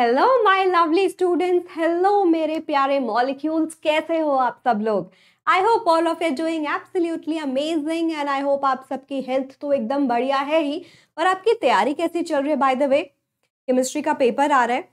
Hello my lovely students hello मेरे प्यारे molecules कैसे हो आप सब लोग I hope all of you're doing absolutely amazing and I hope आप सबकी हेल्थ तो एकदम बढ़िया है ही और आपकी तैयारी कैसी चल रही है बाय द वे केमिस्ट्री का पेपर आ रहा है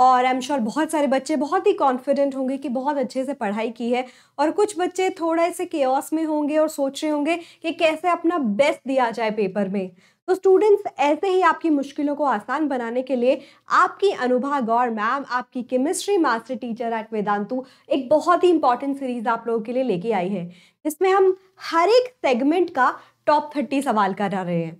और आई एम श्योर बहुत सारे बच्चे बहुत ही कॉन्फिडेंट होंगे कि बहुत अच्छे से पढ़ाई की है और कुछ बच्चे थोड़ा ऐसे केयस में होंगे और सोच रहे होंगे कि कैसे अपना बेस्ट दिया जाए पेपर में तो स्टूडेंट्स ऐसे ही आपकी मुश्किलों को आसान बनाने के लिए आपकी अनुभा गौर मैम आपकी chemistry master teacher at Vedantu एक बहुत ही इंपॉर्टेंट सीरीज आप लोगों के लिए लेके आई है जिसमें हम हर एक सेगमेंट का टॉप थर्टी सवाल करा रहे हैं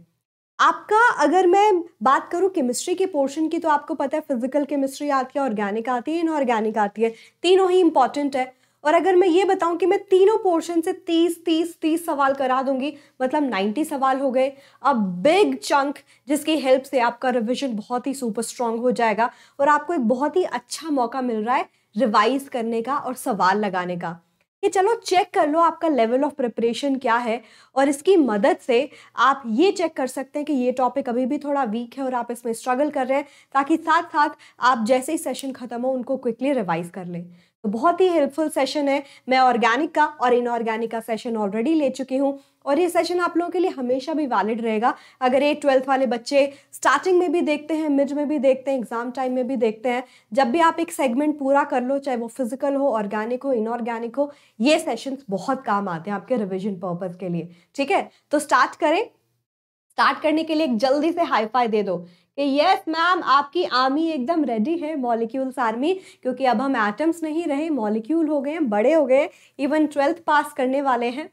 आपका अगर मैं बात करूं केमिस्ट्री के पोर्शन की तो आपको पता है फिजिकल केमिस्ट्री आती है ऑर्गेनिक आती है इनऑर्गेनिक आती है तीनों ही इंपॉर्टेंट है और अगर मैं ये बताऊं कि मैं तीनों पोर्शन से 30 30 30 सवाल करा दूंगी मतलब 90 सवाल हो गए अब बिग चंक जिसकी हेल्प से आपका रिविजन बहुत ही सुपर स्ट्रांग हो जाएगा और आपको एक बहुत ही अच्छा मौका मिल रहा है रिवाइज करने का और सवाल लगाने का कि चलो चेक कर लो आपका लेवल ऑफ प्रिपरेशन क्या है और इसकी मदद से आप ये चेक कर सकते हैं कि ये टॉपिक अभी भी थोड़ा वीक है और आप इसमें स्ट्रगल कर रहे हैं ताकि साथ साथ आप जैसे ही सेशन ख़त्म हो उनको क्विकली रिवाइज कर लें तो बहुत ही हेल्पफुल सेशन है मैं ऑर्गेनिक का और इनऑर्गेनिक का सेशन ऑलरेडी ले चुकी हूँ और ये सेशन आप लोगों के लिए हमेशा भी वैलिड रहेगा अगर ये ट्वेल्थ वाले बच्चे स्टार्टिंग में भी देखते हैं मिड में भी देखते हैं एग्जाम टाइम में भी देखते हैं जब भी आप एक सेगमेंट पूरा कर लो चाहे वो फिजिकल हो ऑर्गेनिक हो इनऑर्गेनिक हो ये सेशन बहुत काम आते हैं आपके रिविजन पर्पज के लिए ठीक है तो स्टार्ट करें स्टार्ट करने के लिए एक जल्दी से हाई फाई दे दो कि यस मैम आपकी आर्मी एकदम रेडी है मॉलिक्यूल्स आर्मी क्योंकि अब हम एटम्स नहीं रहे मॉलिक्यूल हो गए हैं बड़े हो गए इवन ट्वेल्थ पास करने वाले हैं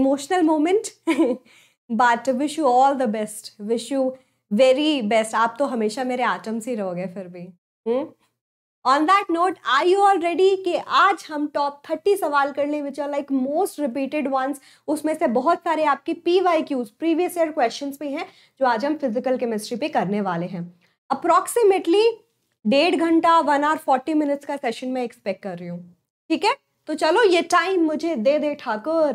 emotional moment but wish you all the best wish you very best आप तो हमेशा मेरे आटम्स ही रहोगे फिर भी हुँ? Hmm? On that note I you all ready कि आज हम टॉप थर्टी सवाल कर लें which are like most repeated ones उसमें से बहुत सारे आपके P Y Qs previous year question भी हैं जो आज हम फिजिकल केमिस्ट्री पे करने वाले हैं अप्रॉक्सीमेटली डेढ़ घंटा वन आवर फोर्टी मिनट्स का सेशन मैं एक्सपेक्ट कर रही हूँ ठीक है तो चलो ये टाइम मुझे दे दे ठाकुर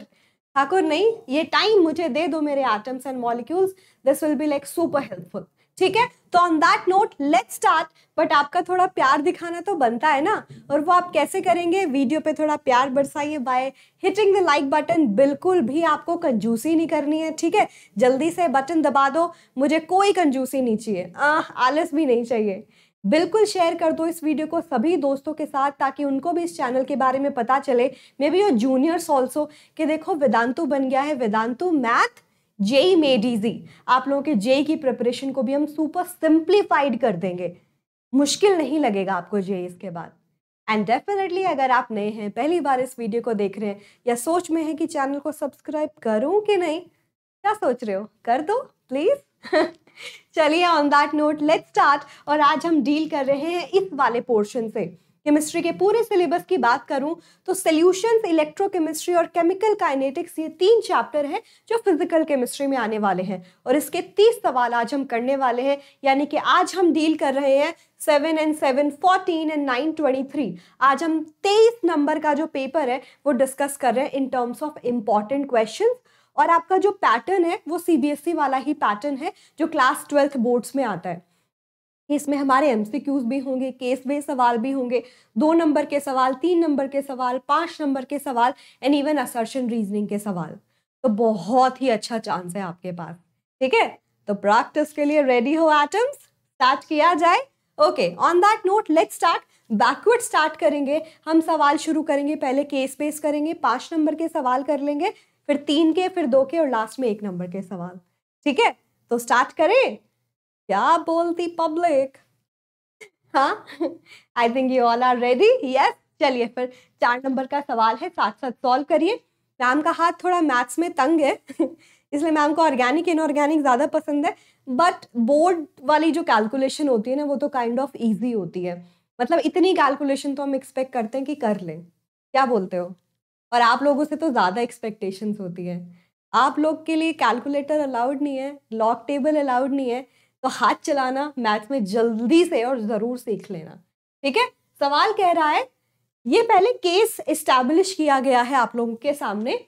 ठाकुर नहीं ये टाइम मुझे दे दो मेरे atoms and molecules this will be like super helpful ठीक है तो on that note let start but आपका थोड़ा प्यार दिखाना तो बनता है ना और वो आप कैसे करेंगे वीडियो पे थोड़ा प्यार बरसाइए by hitting the like button बिल्कुल भी आपको कंजूसी नहीं करनी है ठीक है जल्दी से बटन दबा दो मुझे कोई कंजूसी नहीं चाहिए आलस भी नहीं चाहिए बिल्कुल शेयर कर दो इस वीडियो को सभी दोस्तों के साथ ताकि उनको भी इस चैनल के बारे में पता चले maybe your juniors also कि देखो वेदांतु बन गया है Vedantu math JEE made easy आप लोगों के जेई की प्रिपरेशन को भी हम सुपर सिंप्लीफाइड कर देंगे मुश्किल नहीं लगेगा आपको जेई इसके बाद एंड डेफिनेटली अगर आप नए हैं पहली बार इस वीडियो को देख रहे हैं या सोच में है कि चैनल को सब्सक्राइब करूं कि नहीं क्या सोच रहे हो कर दो प्लीज़ चलिए on that note let's start और आज हम डील कर रहे हैं इस वाले पोर्शन से केमिस्ट्री के पूरे सिलेबस की बात करूं तो सोल्यूशंस इलेक्ट्रोकेमिस्ट्री और केमिकल काइनेटिक्स ये तीन चैप्टर हैं जो फिजिकल केमिस्ट्री में आने वाले हैं और इसके तीस सवाल आज हम करने वाले हैं यानी कि आज हम डील कर रहे हैं seven and seven fourteen and nine twenty three आज हम तेईस नंबर का जो पेपर है वो डिस्कस कर रहे हैं in terms of important question और आपका जो पैटर्न है वो सी e वाला ही पैटर्न है जो क्लास ट्वेल्थ बोर्ड्स में आता है इसमें हमारे एम भी होंगे केस बेस सवाल भी होंगे दो नंबर के सवाल तीन नंबर के सवाल पाँच नंबर के सवाल एंड इवन असर्शन रीजनिंग के सवाल तो बहुत ही अच्छा चांस है आपके पास ठीक है तो प्रैक्टिस के लिए रेडी हो एटम्स स्टार्ट किया जाए okay on that note let start backward start करेंगे हम सवाल शुरू करेंगे पहले केस बेस करेंगे पाँच नंबर के सवाल कर लेंगे फिर तीन के फिर दो के और लास्ट में एक नंबर के सवाल ठीक है तो स्टार्ट करें क्या बोलती पब्लिक हाँ I think you all are ready yes चलिए फिर चार नंबर का सवाल है साथ साथ सॉल्व करिए मैम का हाथ थोड़ा मैथ्स में तंग है इसलिए मैम को ऑर्गेनिक इनऑर्गेनिक ज़्यादा पसंद है बट बोर्ड वाली जो कैलकुलेशन होती है ना वो तो काइंड ऑफ ईजी होती है मतलब इतनी कैलकुलेशन तो हम एक्सपेक्ट करते हैं कि कर लें क्या बोलते हो और आप लोगों से तो ज़्यादा एक्सपेक्टेशंस होती है आप लोग के लिए कैलकुलेटर अलाउड नहीं है लॉक टेबल अलाउड नहीं है तो हाथ चलाना मैथ में जल्दी से और ज़रूर सीख लेना ठीक है सवाल कह रहा है ये पहले केस इस्टेब्लिश किया गया है आप लोगों के सामने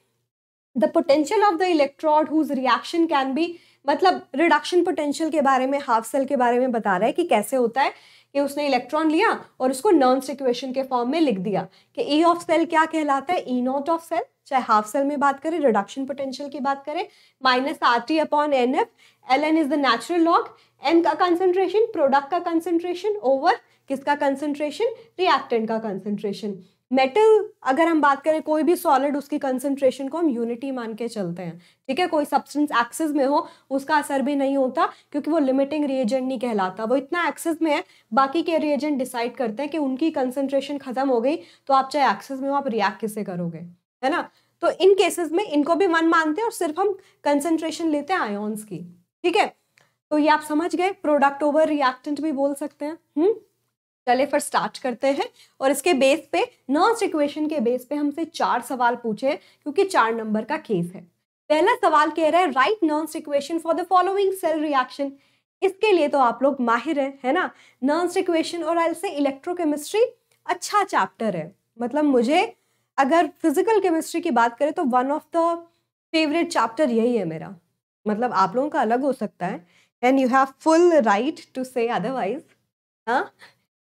the potential of the electrode whose reaction can be मतलब रिडक्शन पोटेंशियल के बारे में हाफ सेल के बारे में बता रहा है कि कैसे होता है कि उसने इलेक्ट्रॉन लिया और उसको नॉन सिक्वेशन के फॉर्म में लिख दिया कि ई ऑफ सेल क्या कहलाता है ई नॉट ऑफ सेल चाहे हाफ सेल में बात करें रिडक्शन पोटेंशियल की बात करें minus R T upon N F L N is the natural log N का कंसेंट्रेशन प्रोडक्ट का कंसेंट्रेशन ओवर किसका कंसेंट्रेशन रिएक्टेंट का कंसेंट्रेशन मेटल अगर हम बात करें कोई भी सॉलिड उसकी कंसंट्रेशन को हम यूनिटी मान के चलते हैं ठीक है कोई सब्सटेंस एक्सेस में हो उसका असर भी नहीं होता क्योंकि वो लिमिटिंग रिएजेंट नहीं कहलाता वो इतना एक्सेस में है बाकी के रिएजेंट डिसाइड करते हैं कि उनकी कंसंट्रेशन खत्म हो गई तो आप चाहे एक्सेस में हो आप रिएक्ट किसे करोगे है ना तो इन केसेस में इनको भी वन मानते हैं और सिर्फ हम कंसेंट्रेशन लेते हैं आयोन्स की ठीक है तो ये आप समझ गए प्रोडक्ट ओवर रिएक्टेंट भी बोल सकते हैं हुँ? हम्म? चले फिर स्टार्ट करते हैं और इसके बेस पे नर्स इक्वेशन के बेस पे हमसे चार सवाल पूछे क्योंकि चार नंबर का केस है पहला सवाल कह रहा है write Nernst equation for the following cell reaction इसके लिए तो आप लोग माहिर हैं है ना नर्स इक्वेशन और एल इलेक्ट्रोकेमिस्ट्री अच्छा चैप्टर है मतलब मुझे अगर फिजिकल केमिस्ट्री की बात करें तो one of the favourite chapter यही है मेरा मतलब आप लोगों का अलग हो सकता है and you have full right to से अदरवाइज हाँ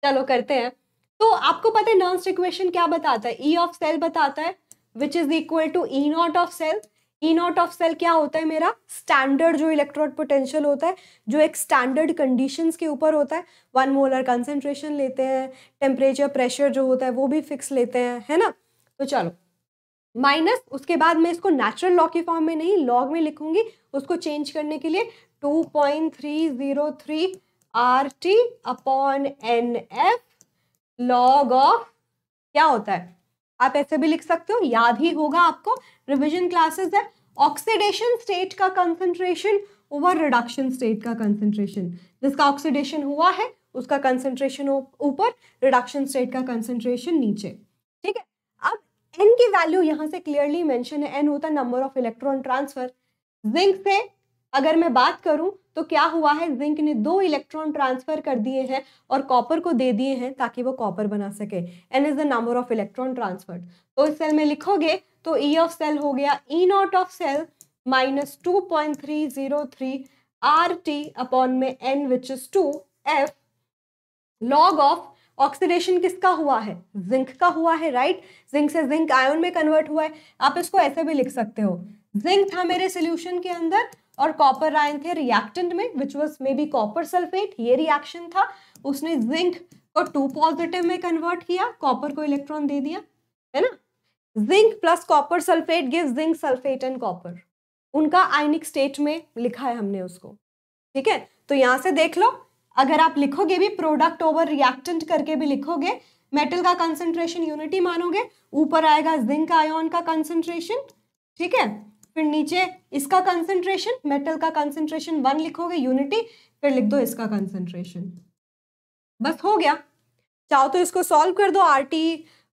चलो करते हैं तो आपको पता है नॉन इक्वेशन क्या बताता है ई ऑफ सेल बताता है which is equal to E naught of cell E naught of cell क्या होता है मेरा स्टैंडर्ड जो इलेक्ट्रॉन पोटेंशियल होता है जो एक स्टैंडर्ड कंडीशंस के ऊपर होता है वन मोलर कंसेंट्रेशन लेते हैं टेम्परेचर प्रेशर जो होता है वो भी फिक्स लेते हैं है ना तो चलो माइनस उसके बाद मैं इसको नेचुरल लॉ के फॉर्म में नहीं लॉग में लिखूंगी उसको चेंज करने के लिए two point three zero three R T upon N F log of क्या होता है आप ऐसे भी लिख सकते हो याद ही होगा आपको रिविजन क्लासेस है ऑक्सीडेशन स्टेट का कंसंट्रेशन ओवर रिडक्शन स्टेट का कंसंट्रेशन जिसका ऑक्सीडेशन हुआ है उसका कंसंट्रेशन ऊपर रिडक्शन स्टेट का कंसंट्रेशन नीचे ठीक है अब एन की वैल्यू यहाँ से क्लियरली मेंशन है एन होता number of electron transfer zinc से अगर मैं बात करूं तो क्या हुआ है जिंक ने दो इलेक्ट्रॉन ट्रांसफर कर दिए हैं और कॉपर को दे दिए हैं ताकि वो कॉपर बना सके N is the number of electron transfer तो इस सेल में लिखोगे तो ई ऑफ सेल हो गया E naught of cell minus two point three zero three R T upon में N which is two F log of oxidation किसका हुआ है जिंक का हुआ है राइट जिंक से जिंक आयन में कन्वर्ट हुआ है आप इसको ऐसे भी लिख सकते हो जिंक था मेरे सोल्यूशन के अंदर और कॉपर आयन थे रिएक्टेंट में which was maybe copper sulphate ये रिएक्शन था उसने जिंक को टू पॉजिटिव में कन्वर्ट किया कॉपर को इलेक्ट्रॉन दे दिया है ना zinc plus copper sulphate give zinc sulphate and copper उनका आयनिक स्टेट में लिखा है हमने उसको ठीक है तो यहां से देख लो अगर आप लिखोगे भी प्रोडक्ट ओवर रिएक्टेंट करके भी लिखोगे मेटल का कंसंट्रेशन यूनिटी मानोगे ऊपर आएगा जिंक आयोन का कंसंट्रेशन ठीक है फिर नीचे इसका कंसेंट्रेशन मेटल का कंसेंट्रेशन वन लिखोगे यूनिटी फिर लिख दो इसका कंसेंट्रेशन बस हो गया चाहो तो इसको सॉल्व कर दो आर टी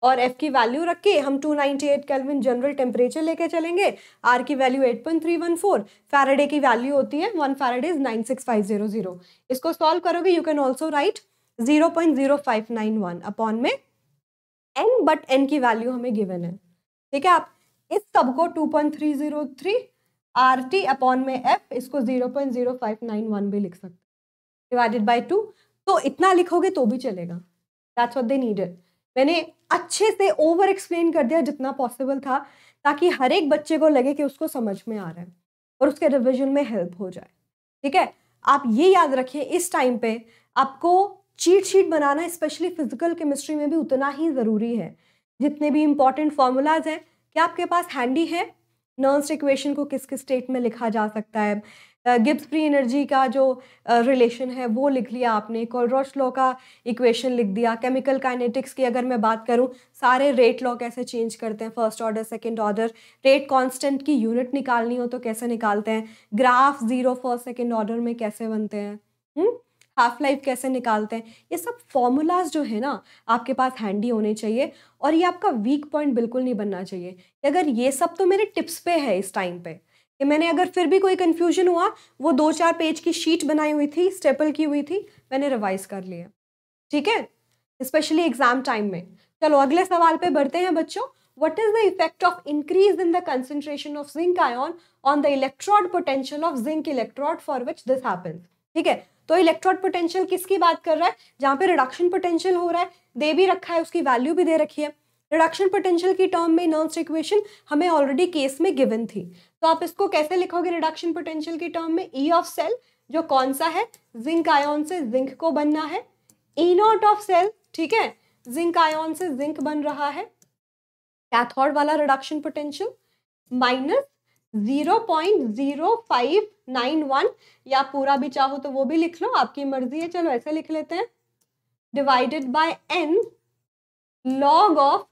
और एफ की वैल्यू रख के हम 298 ninety eight kelvin general temperature लेके चलेंगे आर की वैल्यू 8.314 फैराडे की वैल्यू होती है वन फैराडे इज जीरो इसको सॉल्व करोगे you can also write zero zero point five nine one upon में एन बट एन की वैल्यू हमें गिवन है ठीक है आप इस सब को two point three zero three R T upon में एफ इसको zero point zero five nine one भी लिख सकते डिवाइडेड बाई टू तो इतना लिखोगे तो भी चलेगा दैट्स वॉट दे नीडेड मैंने अच्छे से ओवर एक्सप्लेन कर दिया जितना पॉसिबल था ताकि हर एक बच्चे को लगे कि उसको समझ में आ रहा है और उसके रिविजन में हेल्प हो जाए ठीक है आप ये याद रखिए इस टाइम पे आपको चीट शीट बनाना स्पेशली फिजिकल केमिस्ट्री में भी उतना ही ज़रूरी है जितने भी इम्पॉर्टेंट फॉर्मूलाज हैं क्या आपके पास हैंडी है नर्स इक्वेशन को किस किस स्टेट में लिखा जा सकता है गिब्स फ्री एनर्जी का जो रिलेशन है वो लिख लिया आपने कोलरोश लॉ का इक्वेशन लिख दिया केमिकल काइनेटिक्स की अगर मैं बात करूं सारे रेट लॉ कैसे चेंज करते हैं first order second order rate constant की यूनिट निकालनी हो तो कैसे निकालते हैं graph zero first second order में कैसे बनते हैं हुँ? हम्म? हाफ लाइफ कैसे निकालते हैं ये सब फॉर्मूलाज जो है ना आपके पास हैंडी होने चाहिए और ये आपका वीक पॉइंट बिल्कुल नहीं बनना चाहिए कि अगर ये सब तो मेरे टिप्स पे है इस टाइम पे कि मैंने अगर फिर भी कोई कन्फ्यूजन हुआ वो दो चार पेज की शीट बनाई हुई थी स्टेपल की हुई थी मैंने रिवाइज कर लिया ठीक है स्पेशली एग्जाम टाइम में चलो अगले सवाल पे बढ़ते हैं बच्चों what is the effect of increase in the concentration of zinc ion on the electrode potential of zinc electrode for which this ठीक है तो इलेक्ट्रॉन पोटेंशियल किसकी बात कर रहा है जहाँ पे रिडक्शन पोटेंशियल हो रहा है दे भी रखा है उसकी वैल्यू भी दे रखी है रिडक्शन पोटेंशियल की टर्म में नॉन इक्वेशन हमें ऑलरेडी केस में गिवन थी तो आप इसको कैसे लिखोगे रिडक्शन पोटेंशियल की टर्म में ई ऑफ सेल जो कौन सा है जिंक आयोन से जिंक को बनना है ई नॉट ऑफ सेल ठीक है जिंक आयोन से जिंक बन रहा है कैथोड वाला रिडक्शन पोटेंशियल माइनस 0.0591 या पूरा भी चाहो तो वो भी लिख लो आपकी मर्जी है चलो ऐसे लिख लेते हैं divided by N log of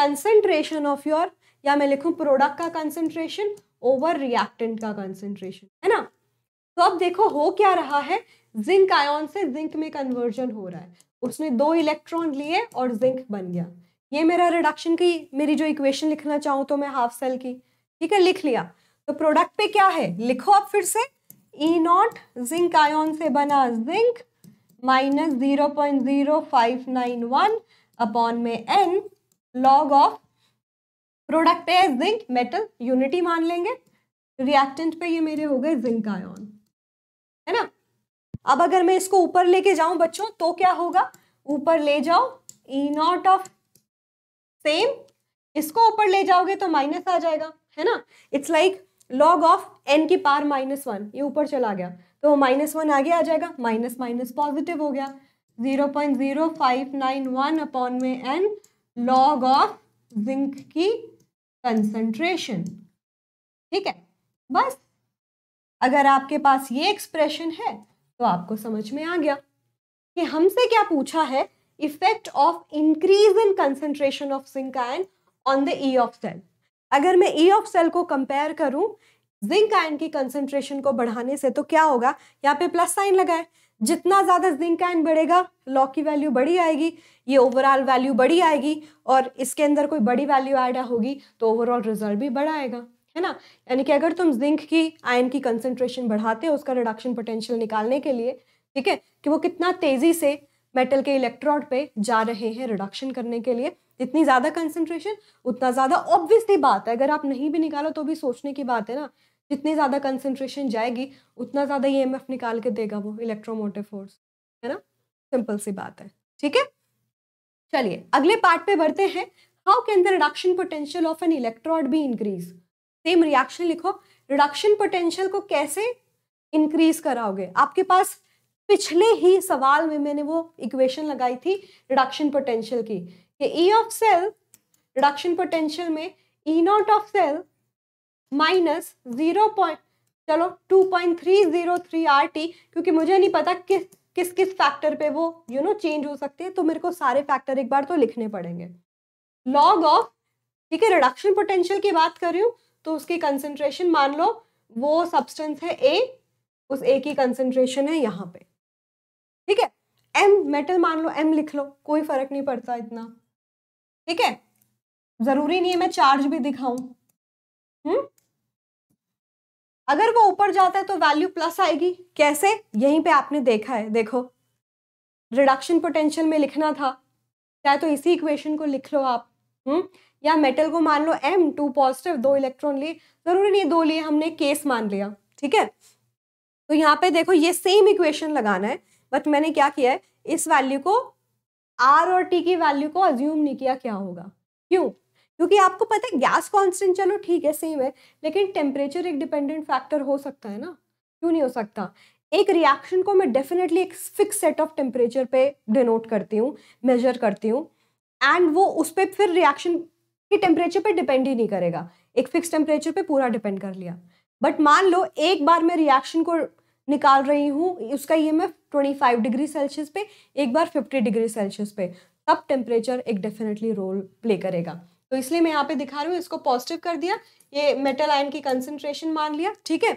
concentration of your या मैं लिखूं प्रोडक्ट का कंसेंट्रेशन ओवर रिएक्टेंट का कंसेंट्रेशन है ना तो अब देखो हो क्या रहा है जिंक आयोन से जिंक में कन्वर्जन हो रहा है उसने दो इलेक्ट्रॉन लिए और जिंक बन गया ये मेरा रिडक्शन की मेरी जो इक्वेशन लिखना चाहूँ तो मैं हाफ सेल की ठीक है लिख लिया तो प्रोडक्ट पे क्या है लिखो आप फिर से ई नॉट जिंक आयोन से बना zinc minus zero point zero five nine one upon में एन लॉग ऑफ प्रोडक्ट पे है जिंक मेटल यूनिटी मान लेंगे रिएक्टेंट पे ये मेरे हो गए जिंक आयोन है ना अब अगर मैं इसको ऊपर लेके जाऊं बच्चों तो क्या होगा ऊपर ले जाओ ई नॉट ऑफ सेम इसको ऊपर ले जाओगे तो माइनस आ जाएगा है ना it's like log of N के पार माइनस वन ये ऊपर चला गया तो माइनस वन आगे आ जाएगा माइनस माइनस पॉजिटिव हो गया zero point zero five nine one upon में एन लॉग ऑफ जिंक की कंसंट्रेशन ठीक है बस अगर आपके पास ये एक्सप्रेशन है तो आपको समझ में आ गया कि हमसे क्या पूछा है effect of increase in concentration of zinc and on the E of cell अगर मैं ई ऑफ सेल को कंपेयर करूं जिंक आयन की कंसेंट्रेशन को बढ़ाने से तो क्या होगा यहाँ पे प्लस साइन लगाए जितना ज़्यादा जिंक आयन बढ़ेगा लॉ की वैल्यू बढ़ी आएगी ये ओवरऑल वैल्यू बड़ी आएगी और इसके अंदर कोई बड़ी वैल्यू ऐड होगी तो ओवरऑल रिजल्ट भी बड़ा आएगा है ना यानी कि अगर तुम जिंक की आयन की कंसेंट्रेशन बढ़ाते हो उसका रिडक्शन पोटेंशियल निकालने के लिए ठीक है कि वो कितना तेज़ी से मेटल के इलेक्ट्रोड पे जा रहे हैं रिडक्शन करने के लिए जितनी ज़्यादा कंसनट्रेशन उतना ज़्यादा ऑब्वियसली बात है अगर आप नहीं भी निकालो तो भी सोचने की बात है ना जितनी ज़्यादा कंसनट्रेशन जाएगी उतना ज़्यादा ई निकाल के देगा वो इलेक्ट्रोमोटिव फोर्स है ना सिंपल सी बात है ठीक है चलिए अगले पार्ट पे बढ़ते हैं how can the reduction potential of an electrode भी इंक्रीज सेम रिएक्शन लिखो रिडक्शन पोटेंशियल को कैसे इंक्रीज कराओगे आपके पास पिछले ही सवाल में मैंने वो इक्वेशन लगाई थी रिडक्शन पोटेंशियल की कि E of cell reduction potential में E naught of cell minus zero point चलो two point three zero three R T क्योंकि मुझे नहीं पता किस किस किस फैक्टर पे वो यू नो चेंज हो सकते हैं तो मेरे को सारे फैक्टर एक बार तो लिखने पड़ेंगे लॉग ऑफ ठीक है रिडक्शन पोटेंशियल की बात कर रही हूँ तो उसकी कंसेंट्रेशन मान लो वो सब्सटेंस है ए उस ए की कंसेंट्रेशन है यहाँ पे ठीक है एम मेटल मान लो एम लिख लो कोई फर्क नहीं पड़ता इतना ठीक है जरूरी नहीं है मैं चार्ज भी दिखाऊं हम्म अगर वो ऊपर जाता है तो वैल्यू प्लस आएगी कैसे यहीं पे आपने देखा है देखो रिडक्शन पोटेंशियल में लिखना था चाहे तो इसी इक्वेशन को लिख लो आप हम्म या मेटल को मान लो एम टू पॉजिटिव दो इलेक्ट्रॉन लिए जरूरी नहीं दो लिए हमने केस मान लिया ठीक है तो यहाँ पे देखो ये सेम इक्वेशन लगाना है बट मैंने क्या किया है इस वैल्यू को आर और टी की वैल्यू को अज्यूम नहीं किया क्या होगा क्यों क्योंकि आपको पता है गैस कॉन्स्टेंट चलो ठीक है सेम है लेकिन टेम्परेचर एक डिपेंडेंट फैक्टर हो सकता है ना क्यों नहीं हो सकता एक रिएक्शन को मैं डेफिनेटली एक फिक्स सेट ऑफ टेम्परेचर पे डिनोट करती हूँ मेजर करती हूँ एंड वो उस पर फिर रिएक्शन के टेम्परेचर पे डिपेंड ही नहीं करेगा एक फिक्स टेम्परेचर पे पूरा डिपेंड कर लिया बट मान लो एक बार मैं रिएक्शन को निकाल रही हूँ उसका ये मैं 25 डिग्री सेल्सियस पे एक बार 50 डिग्री सेल्सियस पे तब टेम्परेचर एक डेफिनेटली रोल प्ले करेगा तो इसलिए मैं यहाँ पे दिखा रही हूँ इसको पॉजिटिव कर दिया ये मेटल आयन की कंसेंट्रेशन मान लिया ठीक है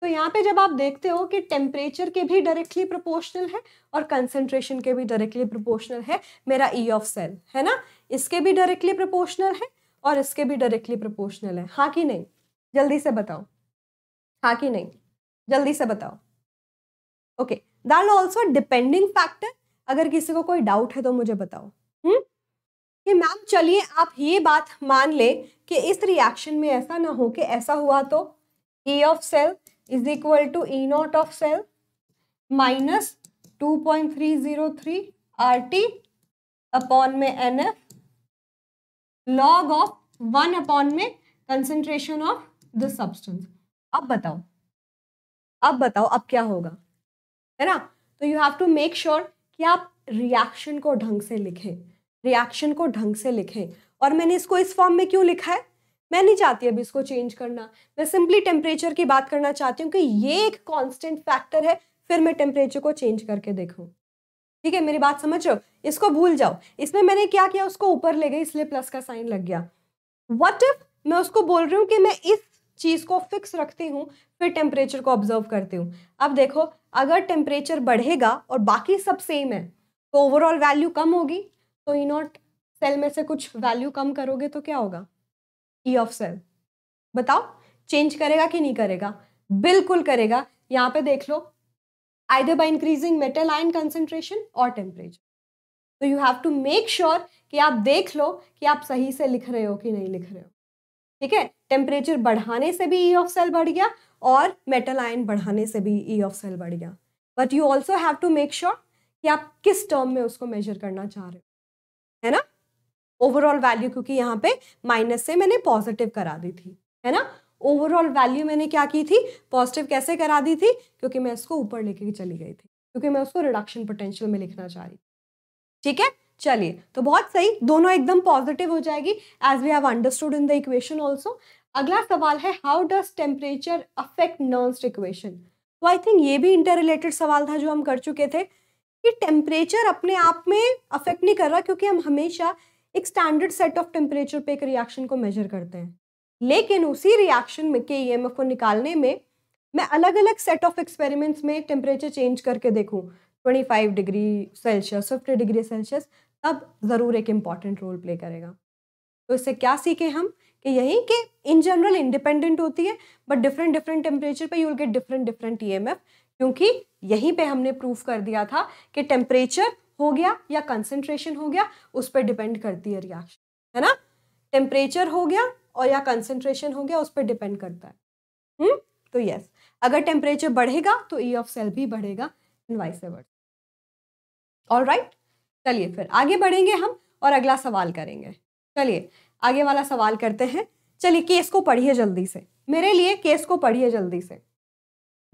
तो यहाँ पे जब आप देखते हो कि टेम्परेचर के भी डायरेक्टली प्रोपोर्शनल है और कंसेंट्रेशन के भी डायरेक्टली प्रोपोर्शनल है मेरा ई ऑफ सेल है ना इसके भी डायरेक्टली प्रोपोर्शनल है और इसके भी डायरेक्टली प्रोपोर्शनल है हाँ कि नहीं जल्दी से बताओ हाँ कि नहीं जल्दी से बताओ okay okay. That also depending factor अगर किसी को कोई डाउट है तो मुझे बताओ हुँ? हम्म? कि मैम चलिए आप ये बात मान ले कि इस रिएक्शन में ऐसा ना हो कि ऐसा हुआ तो E of cell is equal to E naught of cell minus two point three zero three R T upon में N F log of one upon में कंसेंट्रेशन ऑफ द सब्सटेंस अब बताओ अब बताओ अब क्या होगा है ना तो you have to make sure कि आप रिएक्शन को ढंग से लिखें रिएक्शन को ढंग से लिखें और मैंने इसको इस फॉर्म में क्यों लिखा है मैं नहीं चाहती अभी इसको चेंज करना मैं सिंपली टेम्परेचर की बात करना चाहती हूँ कि ये एक कॉन्स्टेंट फैक्टर है फिर मैं टेम्परेचर को चेंज करके देखूँ ठीक है मेरी बात समझ रहे हो इसको भूल जाओ इसमें मैंने क्या किया उसको ऊपर ले गई इसलिए प्लस का साइन लग गया वट इफ मैं उसको बोल रही हूँ कि मैं इस चीज़ को फिक्स रखती हूँ फिर टेम्परेचर को ऑब्जर्व करती हूँ अब देखो अगर टेम्परेचर बढ़ेगा और बाकी सब सेम है तो ओवरऑल वैल्यू कम होगी तो ई नॉट सेल में से कुछ वैल्यू कम करोगे तो क्या होगा ई ऑफ सेल बताओ चेंज करेगा कि नहीं करेगा बिल्कुल करेगा यहाँ पे देख लो either by increasing metal ion concentration और टेम्परेचर तो you have to make sure कि आप देख लो कि आप सही से लिख रहे हो कि नहीं लिख रहे हो ठीक है टेम्परेचर बढ़ाने से भी ई ऑफ सेल बढ़ गया और मेटल आयन बढ़ाने से भी ई ऑफ सेल बढ़ गया but you also have to make sure कि आप किस टर्म में उसको मेजर करना चाह रहे हो है ना ओवरऑल वैल्यू क्योंकि यहाँ पे माइनस से मैंने पॉजिटिव करा दी थी है ना ओवरऑल वैल्यू मैंने क्या की थी पॉजिटिव कैसे करा दी थी क्योंकि मैं उसको ऊपर लेके चली गई थी क्योंकि मैं उसको रिडक्शन पोटेंशियल में लिखना चाह रही थी ठीक है चलिए तो बहुत सही दोनों एकदम पॉजिटिव हो जाएगी as we have understood in the equation also अगला सवाल है how does temperature affect Nernst equation तो आई थिंक ये भी इंटर रिलेटेड सवाल था जो हम कर चुके थे कि टेम्परेचर अपने आप में अफेक्ट नहीं कर रहा क्योंकि हम हमेशा एक स्टैंडर्ड सेट ऑफ टेम्परेचर पे एक रिएक्शन को मेजर करते हैं लेकिन उसी रिएक्शन में के ई e को निकालने में मैं अलग अलग सेट ऑफ एक्सपेरिमेंट्स में टेम्परेचर चेंज करके देखूँ 25 डिग्री सेल्सियस 50 डिग्री सेल्सियस तब ज़रूर एक इम्पॉर्टेंट रोल प्ले करेगा तो इससे क्या सीखे हम कि यही कि इन जनरल इंडिपेंडेंट होती है बट डिफरेंट डिफरेंट टेम्परेचर पर you will get different different E क्योंकि यहीं पे हमने प्रूव कर दिया था कि टेम्परेचर हो गया या कंसनट्रेशन हो गया उस पर डिपेंड करती है रिएक्शन है ना टेम्परेचर हो गया और या कंसनट्रेशन हो गया उस पर डिपेंड करता है हुँ? हम्म? तो यस अगर टेम्परेचर बढ़ेगा तो ई ऑफ सेल भी बढ़ेगा and vice versa all right चलिए फिर आगे बढ़ेंगे हम और अगला सवाल करेंगे चलिए आगे वाला सवाल करते हैं चलिए केस को पढ़िए जल्दी से मेरे लिए केस को पढ़िए जल्दी से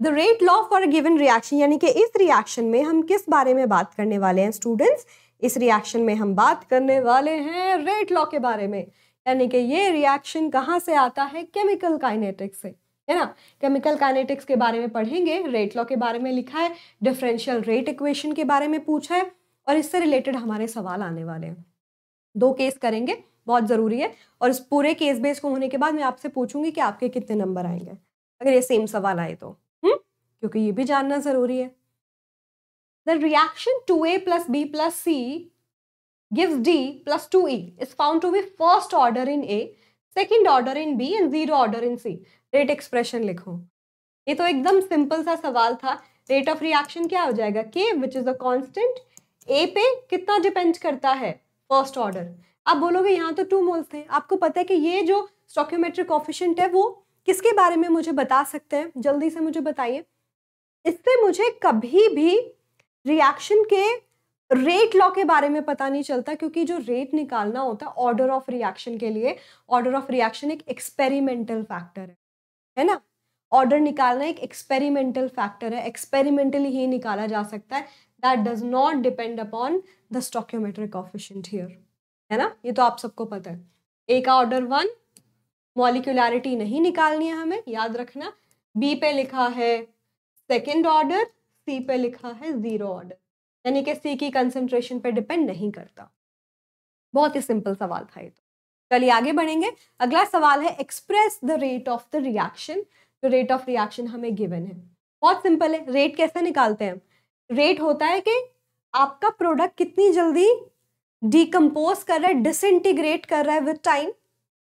the rate law for given reaction यानी कि इस रिएक्शन में हम किस बारे में बात करने वाले हैं स्टूडेंट्स इस रिएक्शन में हम बात करने वाले हैं रेट लॉ के बारे में यानी कि ये रिएक्शन कहाँ से आता है केमिकल काइनेटिक्स से है ना केमिकल काइनेटिक्स के बारे में पढ़ेंगे रेट लॉ के बारे में लिखा है डिफरेंशियल रेट इक्वेशन के बारे में पूछा है और इससे रिलेटेड हमारे सवाल आने वाले हैं दो केस करेंगे बहुत ज़रूरी है और इस पूरे केस बेस को होने के बाद मैं आपसे पूछूंगी कि आपके कितने नंबर आएंगे अगर ये सेम सवाल आए तो हुँ? हम्म? क्योंकि ये भी जानना ज़रूरी है the reaction two A plus B plus C D plus two E is found to be first order in A second order in B and zero order in C rate expression लिखो ये तो एकदम simple सा सवाल था rate of reaction क्या हो जाएगा के विच इज़ अ कॉन्स्टेंट ए पे कितना डिपेंड करता है फर्स्ट ऑर्डर आप बोलोगे यहाँ तो टू मोल्स थे आपको पता है कि ये जो स्टोक्योमेट्रिक ऑफिशियंट है वो किसके बारे में मुझे बता सकते हैं जल्दी से मुझे बताइए इससे मुझे कभी भी रिएक्शन के रेट लॉ के बारे में पता नहीं चलता क्योंकि जो रेट निकालना होता है ऑर्डर ऑफ रिएक्शन के लिए ऑर्डर ऑफ रिएक्शन एक एक्सपेरिमेंटल फैक्टर है है ना ऑर्डर निकालना एक एक्सपेरिमेंटल फैक्टर है एक्सपेरिमेंटली ही निकाला जा सकता है that does not depend upon the stoichiometric coefficient here है ना ये तो आप सबको पता है ए का ऑर्डर वन मॉलिक्यूलैरिटी नहीं निकालनी है हमें याद रखना बी पे लिखा है सेकेंड ऑर्डर सी पे लिखा है जीरो ऑर्डर यानी कि सी की कंसेंट्रेशन पे डिपेंड नहीं करता बहुत ही सिंपल सवाल था ये तो चलिए आगे बढ़ेंगे अगला सवाल है express the rate of the reaction जो रेट ऑफ रिएक्शन हमें गिवन है बहुत सिंपल है रेट कैसे निकालते हैं हम रेट होता है कि आपका प्रोडक्ट कितनी जल्दी डिकम्पोज कर रहा है डिसइंटीग्रेट कर रहा है विद टाइम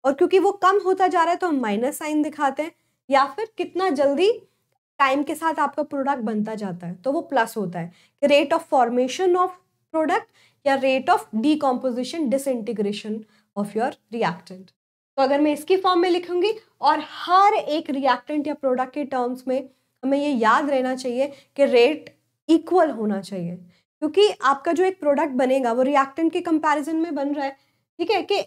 और क्योंकि वो कम होता जा रहा है तो हम माइनस साइन दिखाते हैं या फिर कितना जल्दी टाइम के साथ आपका प्रोडक्ट बनता जाता है तो वो प्लस होता है rate of formation of product या rate of decomposition disintegration of your reactant तो अगर मैं इसकी फॉर्म में लिखूंगी और हर एक रिएक्टेंट या प्रोडक्ट के टर्म्स में हमें ये याद रहना चाहिए कि रेट इक्वल होना चाहिए क्योंकि आपका जो एक प्रोडक्ट बनेगा वो रिएक्टेंट के कंपैरिजन में बन रहा है ठीक है कि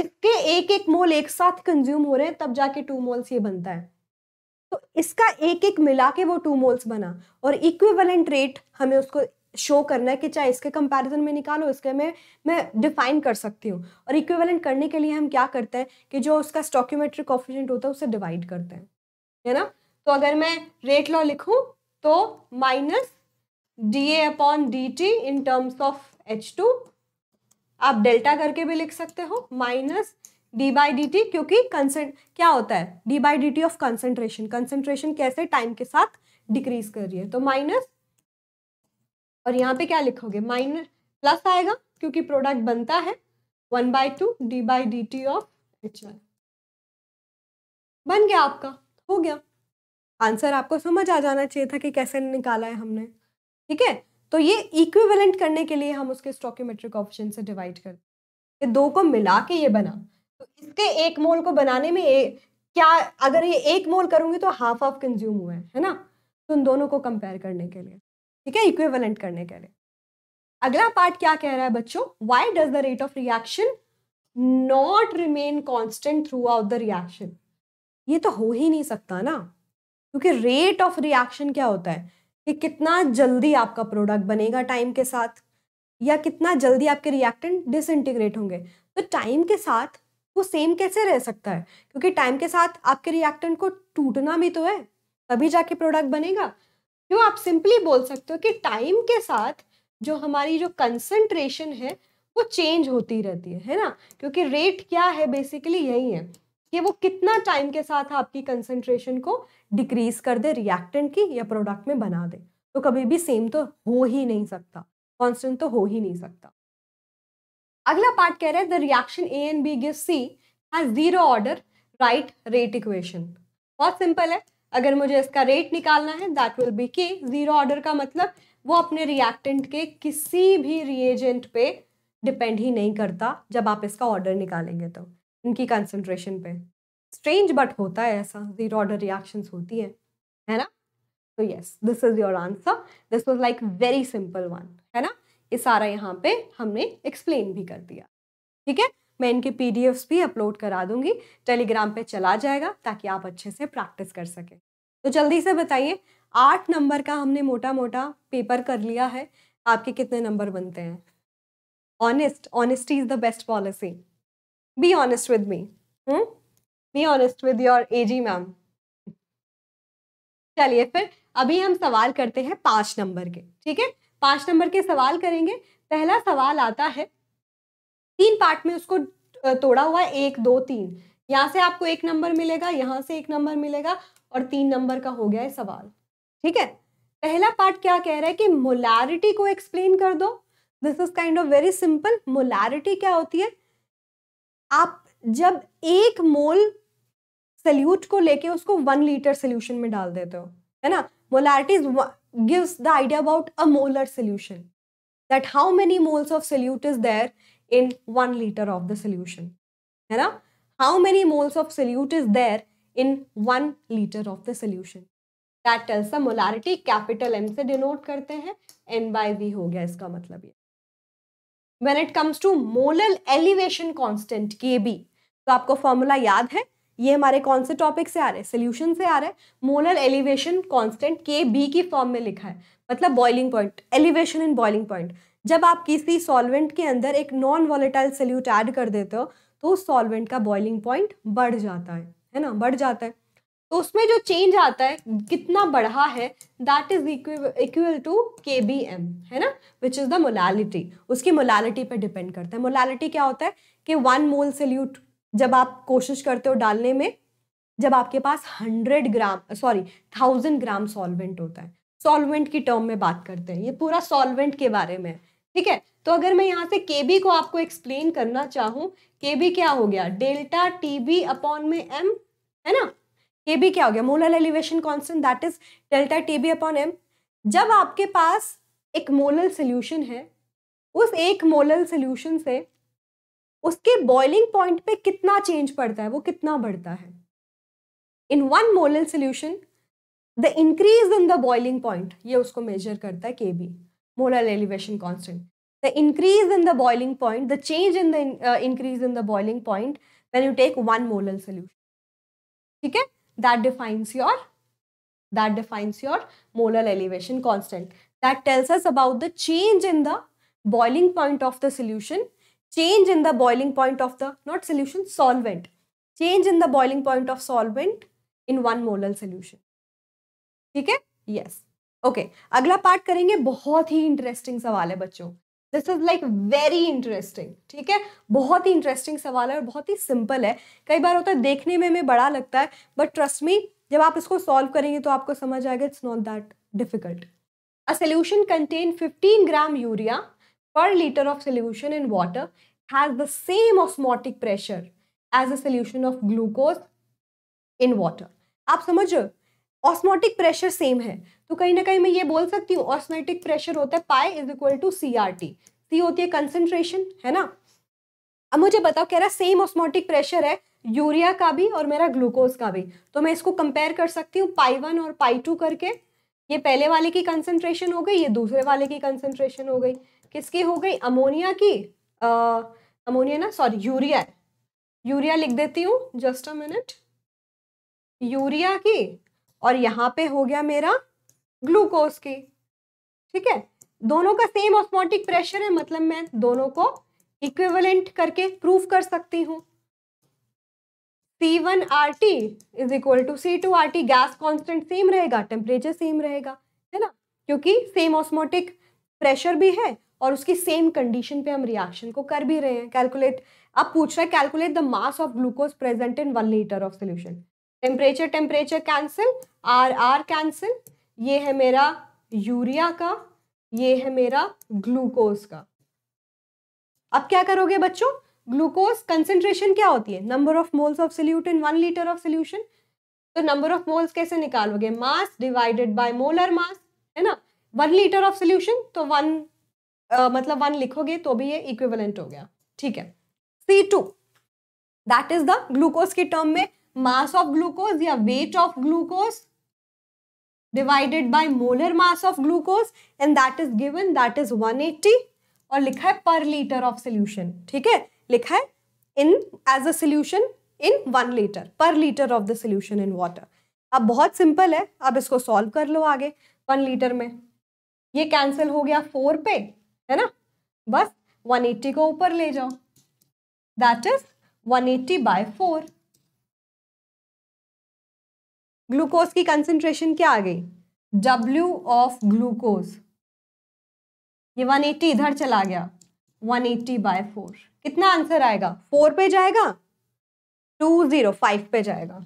इसके एक एक मोल एक साथ कंज्यूम हो रहे हैं तब जाके टू मोल्स ये बनता है तो इसका एक एक मिला के वो टू मोल्स बना और इक्विवेलेंट रेट हमें उसको शो करना है कि चाहे इसके कंपैरिजन में निकालो इसके में मैं डिफाइन कर सकती हूँ और इक्विवेलेंट करने के लिए हम क्या करते हैं कि जो उसका स्टॉक्यूमेट्रिक ऑफिशेंट होता है उसे डिवाइड करते हैं है ना तो अगर मैं रेट लॉ लिखूँ तो minus d A upon d t in terms of H two आप डेल्टा करके भी लिख सकते हो minus d by d t क्योंकि कंसेंट क्या होता है d by d t of concentration concentration कैसे टाइम के साथ डिक्रीज कर रही है तो माइनस और यहाँ पे क्या लिखोगे माइनस प्लस आएगा क्योंकि प्रोडक्ट बनता है one by two d by d t of H one बन गया आपका हो गया आंसर आपको समझ आ जाना चाहिए था कि कैसे निकाला है हमने ठीक है तो ये इक्विवेलेंट करने के लिए हम उसके स्टोक्यूमेट्रिक ऑप्शन से डिवाइड करते हैं ये दो को मिला के ये बना तो इसके एक मोल को बनाने में ए, क्या अगर ये एक मोल करूंगी तो हाफ ऑफ कंज्यूम हुआ है है ना तो उन दोनों को कंपेयर करने के लिए ठीक है इक्विवेलेंट करने के लिए अगला पार्ट क्या कह रहा है बच्चों why does the rate of reaction not remain constant throughout the reaction ये तो हो ही नहीं सकता ना क्योंकि रेट ऑफ रिएक्शन क्या होता है कि कितना जल्दी आपका प्रोडक्ट बनेगा टाइम के साथ या कितना जल्दी आपके रिएक्टेंट डिसइंटीग्रेट होंगे तो टाइम के साथ वो सेम कैसे रह सकता है क्योंकि टाइम के साथ आपके रिएक्टेंट को टूटना भी तो है तभी जाके प्रोडक्ट बनेगा क्यों आप सिंपली बोल सकते हो कि टाइम के साथ जो हमारी जो कंसंट्रेशन है वो चेंज होती रहती है है ना क्योंकि रेट क्या है बेसिकली यही है कि वो कितना टाइम के साथ आपकी कंसंट्रेशन को डिक्रीज कर दे रिएक्टेंट की या प्रोडक्ट में बना दे तो कभी भी सेम तो हो ही नहीं सकता कॉन्स्टेंट तो हो ही नहीं सकता अगला पार्ट कह रहे हैं the reaction A and B give C has zero order right rate equation बहुत सिंपल है अगर मुझे इसका रेट निकालना है that will be k zero order का मतलब वो अपने रिएक्टेंट के किसी भी रिएजेंट पे डिपेंड ही नहीं करता जब आप इसका ऑर्डर निकालेंगे तो उनकी कंसंट्रेशन पे स्ट्रेंज बट होता है ऐसा जीरो ऑर्डर रिएक्शंस होती है है ना तो yes this is your answer this was like very simple one है ना ये सारा यहाँ पे हमने एक्सप्लेन भी कर दिया ठीक है मैं इनके पी भी अपलोड करा दूंगी टेलीग्राम पे चला जाएगा ताकि आप अच्छे से प्रैक्टिस कर सकें तो जल्दी से बताइए आठ नंबर का हमने मोटा मोटा पेपर कर लिया है आपके कितने नंबर बनते हैं honest honesty is the best policy be honest with me hmm? be honest with your ag ma'am चलिए फिर अभी हम सवाल करते हैं पांच नंबर के ठीक है पांच नंबर के सवाल करेंगे पहला सवाल आता है तीन पार्ट में उसको तोड़ा हुआ है एक दो तीन यहाँ से आपको एक नंबर मिलेगा यहाँ से एक नंबर मिलेगा और तीन नंबर का हो गया है सवाल ठीक है पहला पार्ट क्या कह रहा है कि मोलैरिटी को एक्सप्लेन कर दो this is kind of very simple molarity क्या होती है आप जब एक मोल सल्यूट को लेके उसको वन लीटर सोल्यूशन में डाल देते हो है ना molarity gives the idea about a molar solution that how many moles of solute is there in one litre of the solution है ना how many moles of solute is there in one litre of the solution that tells the molarity capital M से denote करते हैं N by we हो गया इसका मतलब ये when it comes to molal elevation constant Kb. तो आपको फॉर्मूला याद है ये हमारे कौन से टॉपिक से आ रहे हैं सोल्यूशन से आ रहे हैं molar elevation constant K B की फॉर्म में लिखा है मतलब boiling point elevation in boiling point जब आप किसी सॉल्वेंट के अंदर एक नॉन वॉलेटाइल सल्यूट ऐड कर देते हो तो उस सॉल्वेंट का बॉइलिंग पॉइंट बढ़ जाता है है ना बढ़ जाता है तो उसमें जो चेंज आता है कितना बढ़ा है that is equal to K B M है ना विच इज़ द मोलालिटी उसकी मोलालिटी पर डिपेंड करता है मोलालिटी क्या होता है कि वन मोल सल्यूट जब आप कोशिश करते हो डालने में जब आपके पास hundred gram sorry thousand gram solvent होता है सॉल्वेंट की टर्म में बात करते हैं ये पूरा सॉल्वेंट के बारे में ठीक है तो अगर मैं यहाँ से के बी को आपको एक्सप्लेन करना चाहूँ के क्या हो गया डेल्टा टी बी अपॉन में एम है ना के बी क्या हो गया molar elevation constant that is delta T B upon M जब आपके पास एक मोलर सोल्यूशन है उस एक मोलर सोल्यूशन से उसके बॉइलिंग पॉइंट पे कितना चेंज पड़ता है वो कितना बढ़ता है in one molar solution the increase in the boiling point ये उसको मेजर करता है K B molar elevation constant the increase in the boiling point the change in the increase in the boiling point when you take one molar solution ठीक है that defines your that defines your molar elevation constant that tells us about the change in the boiling point of the solution change in the boiling point of the not solution solvent change in the boiling point of solvent in one molar solution theek hai yes okay अगला part करेंगे बहुत ही interesting सवाल है बच्चों this is like very interesting ठीक है बहुत ही इंटरेस्टिंग सवाल है और बहुत ही सिंपल है कई बार होता है देखने में हमें बड़ा लगता है बट ट्रस्ट मी जब आप इसको सॉल्व करेंगे तो आपको समझ आएगा it's not that difficult a solution contain 15 gram urea per litre of solution in water has the same osmotic pressure as a solution of glucose in water आप समझो ऑस्मोटिक प्रेशर सेम है तो कहीं ना कहीं मैं ये बोल सकती हूँ ऑस्मेटिक प्रेशर होता है pi is equal to C R T C होती है कंसेंट्रेशन है ना अब मुझे बताओ कह रहा सेम ऑस्मोटिक प्रेशर है यूरिया का भी और मेरा ग्लूकोज का भी तो मैं इसको कंपेयर कर सकती हूँ पाई वन और पाई टू करके ये पहले वाले की कंसेंट्रेशन हो गई ये दूसरे वाले की कंसेंट्रेशन हो गई किसकी हो गई अमोनिया की आ, अमोनिया ना सॉरी यूरिया यूरिया लिख देती हूँ जस्ट अ मिनट यूरिया की और यहाँ पे हो गया मेरा ग्लूकोज की ठीक है दोनों का सेम ऑस्मोटिक प्रेशर है मतलब मैं दोनों को इक्विवेलेंट करके प्रूफ कर सकती हूँ C one R T is equal to C two R T gas constant same रहेगा टेम्परेचर सेम रहेगा है ना क्योंकि सेम ऑस्मोटिक प्रेशर भी है और उसकी सेम कंडीशन पे हम रिएक्शन को कर भी रहे हैं कैलकुलेट अब पूछ रहा है calculate the mass of glucose present in one litre of solution temperature temperature cancel R R cancel ये है मेरा यूरिया का ये है मेरा ग्लूकोज का अब क्या करोगे बच्चों ग्लूकोज कंसेंट्रेशन क्या होती है number of moles of solute in one litre of solution तो नंबर ऑफ मोल्स कैसे निकालोगे mass divided by molar mass है ना वन लीटर ऑफ सोल्यूशन तो वन uh, मतलब वन लिखोगे तो भी ये इक्विवेलेंट हो गया ठीक है C two that is the glucose के टर्म में मास ऑफ ग्लूकोज या weight of glucose divided by molar mass of glucose and that is given that is 180 और लिखा है पर लीटर ऑफ सोल्यूशन ठीक है लिखा है in as a solution in one litre per litre of the solution in water अब बहुत सिंपल है अब इसको सॉल्व कर लो आगे वन लीटर में ये कैंसिल हो गया फोर पे है ना बस 180 को ऊपर ले जाओ that is 180 eighty by four glucose की कंसेंट्रेशन क्या आ गई डब्ल्यू ऑफ ग्लूकोज ये 180 इधर चला गया 180 एट्टी बाय फोर कितना आंसर आएगा फोर पे जाएगा टू जीरो फाइव पे जाएगा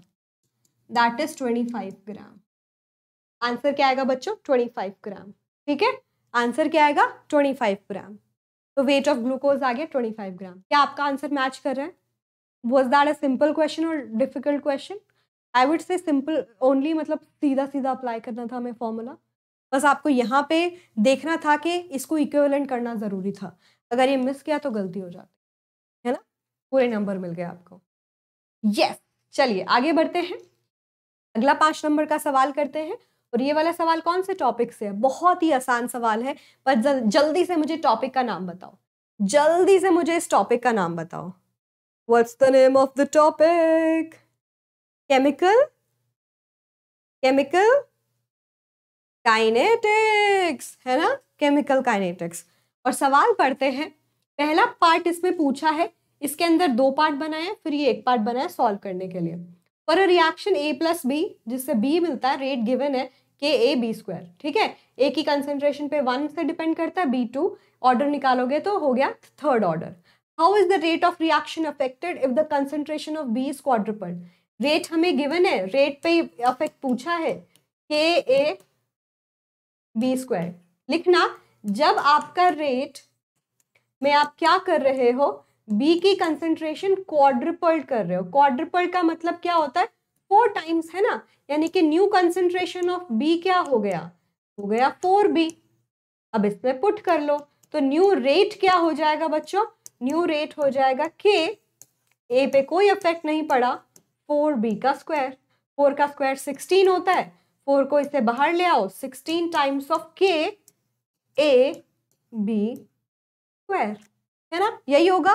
that is twenty five gram answer क्या आएगा बच्चों ट्वेंटी फाइव ग्राम ठीक है आंसर क्या आएगा ट्वेंटी फाइव ग्राम तो वेट ऑफ ग्लूकोज आ गया ट्वेंटी फाइव ग्राम क्या आपका आंसर मैच कर रहे हैं was that a simple question और difficult question I would say simple only मतलब सीधा सीधा अप्लाई करना था हमें फॉर्मूला बस आपको यहाँ पे देखना था कि इसको इक्वलेंट करना ज़रूरी था अगर ये मिस किया तो गलती हो जाती है ना पूरे नंबर मिल गए आपको यस yes, चलिए आगे बढ़ते हैं अगला पाँच नंबर का सवाल करते हैं और ये वाला सवाल कौन से टॉपिक से है बहुत ही आसान सवाल है पर जल, जल्दी से मुझे टॉपिक का नाम बताओ जल्दी से मुझे इस टॉपिक का नाम बताओ what's the name of the topic chemical chemical kinetics है ना केमिकल काइनेटिक्स और सवाल पढ़ते हैं पहला पार्ट इसमें पूछा है इसके अंदर दो पार्ट बनाया फिर ये एक पार्ट बनाया सॉल्व करने के लिए पर रिएक्शन ए प्लस बी जिससे बी मिलता है रेट गिवन है के ए बी स्क्वायर ठीक है ए की कंसेंट्रेशन पे वन से डिपेंड करता है बी टू ऑर्डर निकालोगे तो हो गया third order how is the rate of reaction affected if the concentration of B is quadruple rate हमें गिवन है रेट पे अफेक्ट पूछा है के ए बी स्क्वायर लिखना जब आपका रेट में आप क्या कर रहे हो बी की कंसंट्रेशन क्वाड्रिपल्ड कर रहे हो क्वाड्रिपल्ड का मतलब क्या होता है फोर टाइम्स है ना यानी कि न्यू कंसंट्रेशन ऑफ बी क्या हो गया हो गया फोर बी अब इसमें पुट कर लो तो न्यू रेट क्या हो जाएगा बच्चों न्यू रेट हो जाएगा के ए पे कोई इफेक्ट नहीं पड़ा फोर बी का स्क्वायर फोर का स्क्वायर सिक्सटीन होता है फोर को इससे बाहर ले आओ सिक्सटीन टाइम्स ऑफ के ए बी स्क्वायर है ना यही होगा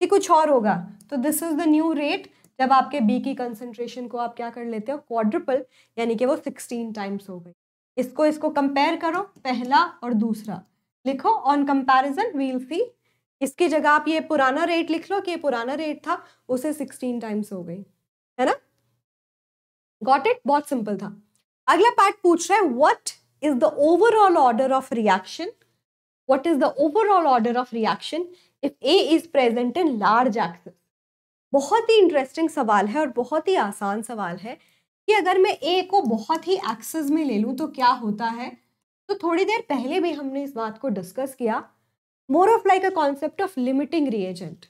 कि कुछ और होगा तो this is the new rate जब आपके बी की कंसंट्रेशन को आप क्या कर लेते हो क्वाड्रिपल यानी कि वो सिक्सटीन टाइम्स हो गई इसको इसको कंपेयर करो पहला और दूसरा लिखो ऑन कंपैरिजन वील सी इसकी जगह आप ये पुराना रेट लिख लो कि ये पुराना रेट था उसे सिक्सटीन टाइम्स हो गई है ना गॉट इट बहुत सिंपल था अगला पार्ट पूछ रहा है what is the overall order of reaction what is the overall order of reaction if A is present in large axis? बहुत ही इंटरेस्टिंग सवाल है और बहुत ही आसान सवाल है कि अगर मैं ए को बहुत ही एक्सेस में ले लूँ तो क्या होता है तो थोड़ी देर पहले भी हमने इस बात को डिस्कस किया more of like a concept of limiting reagent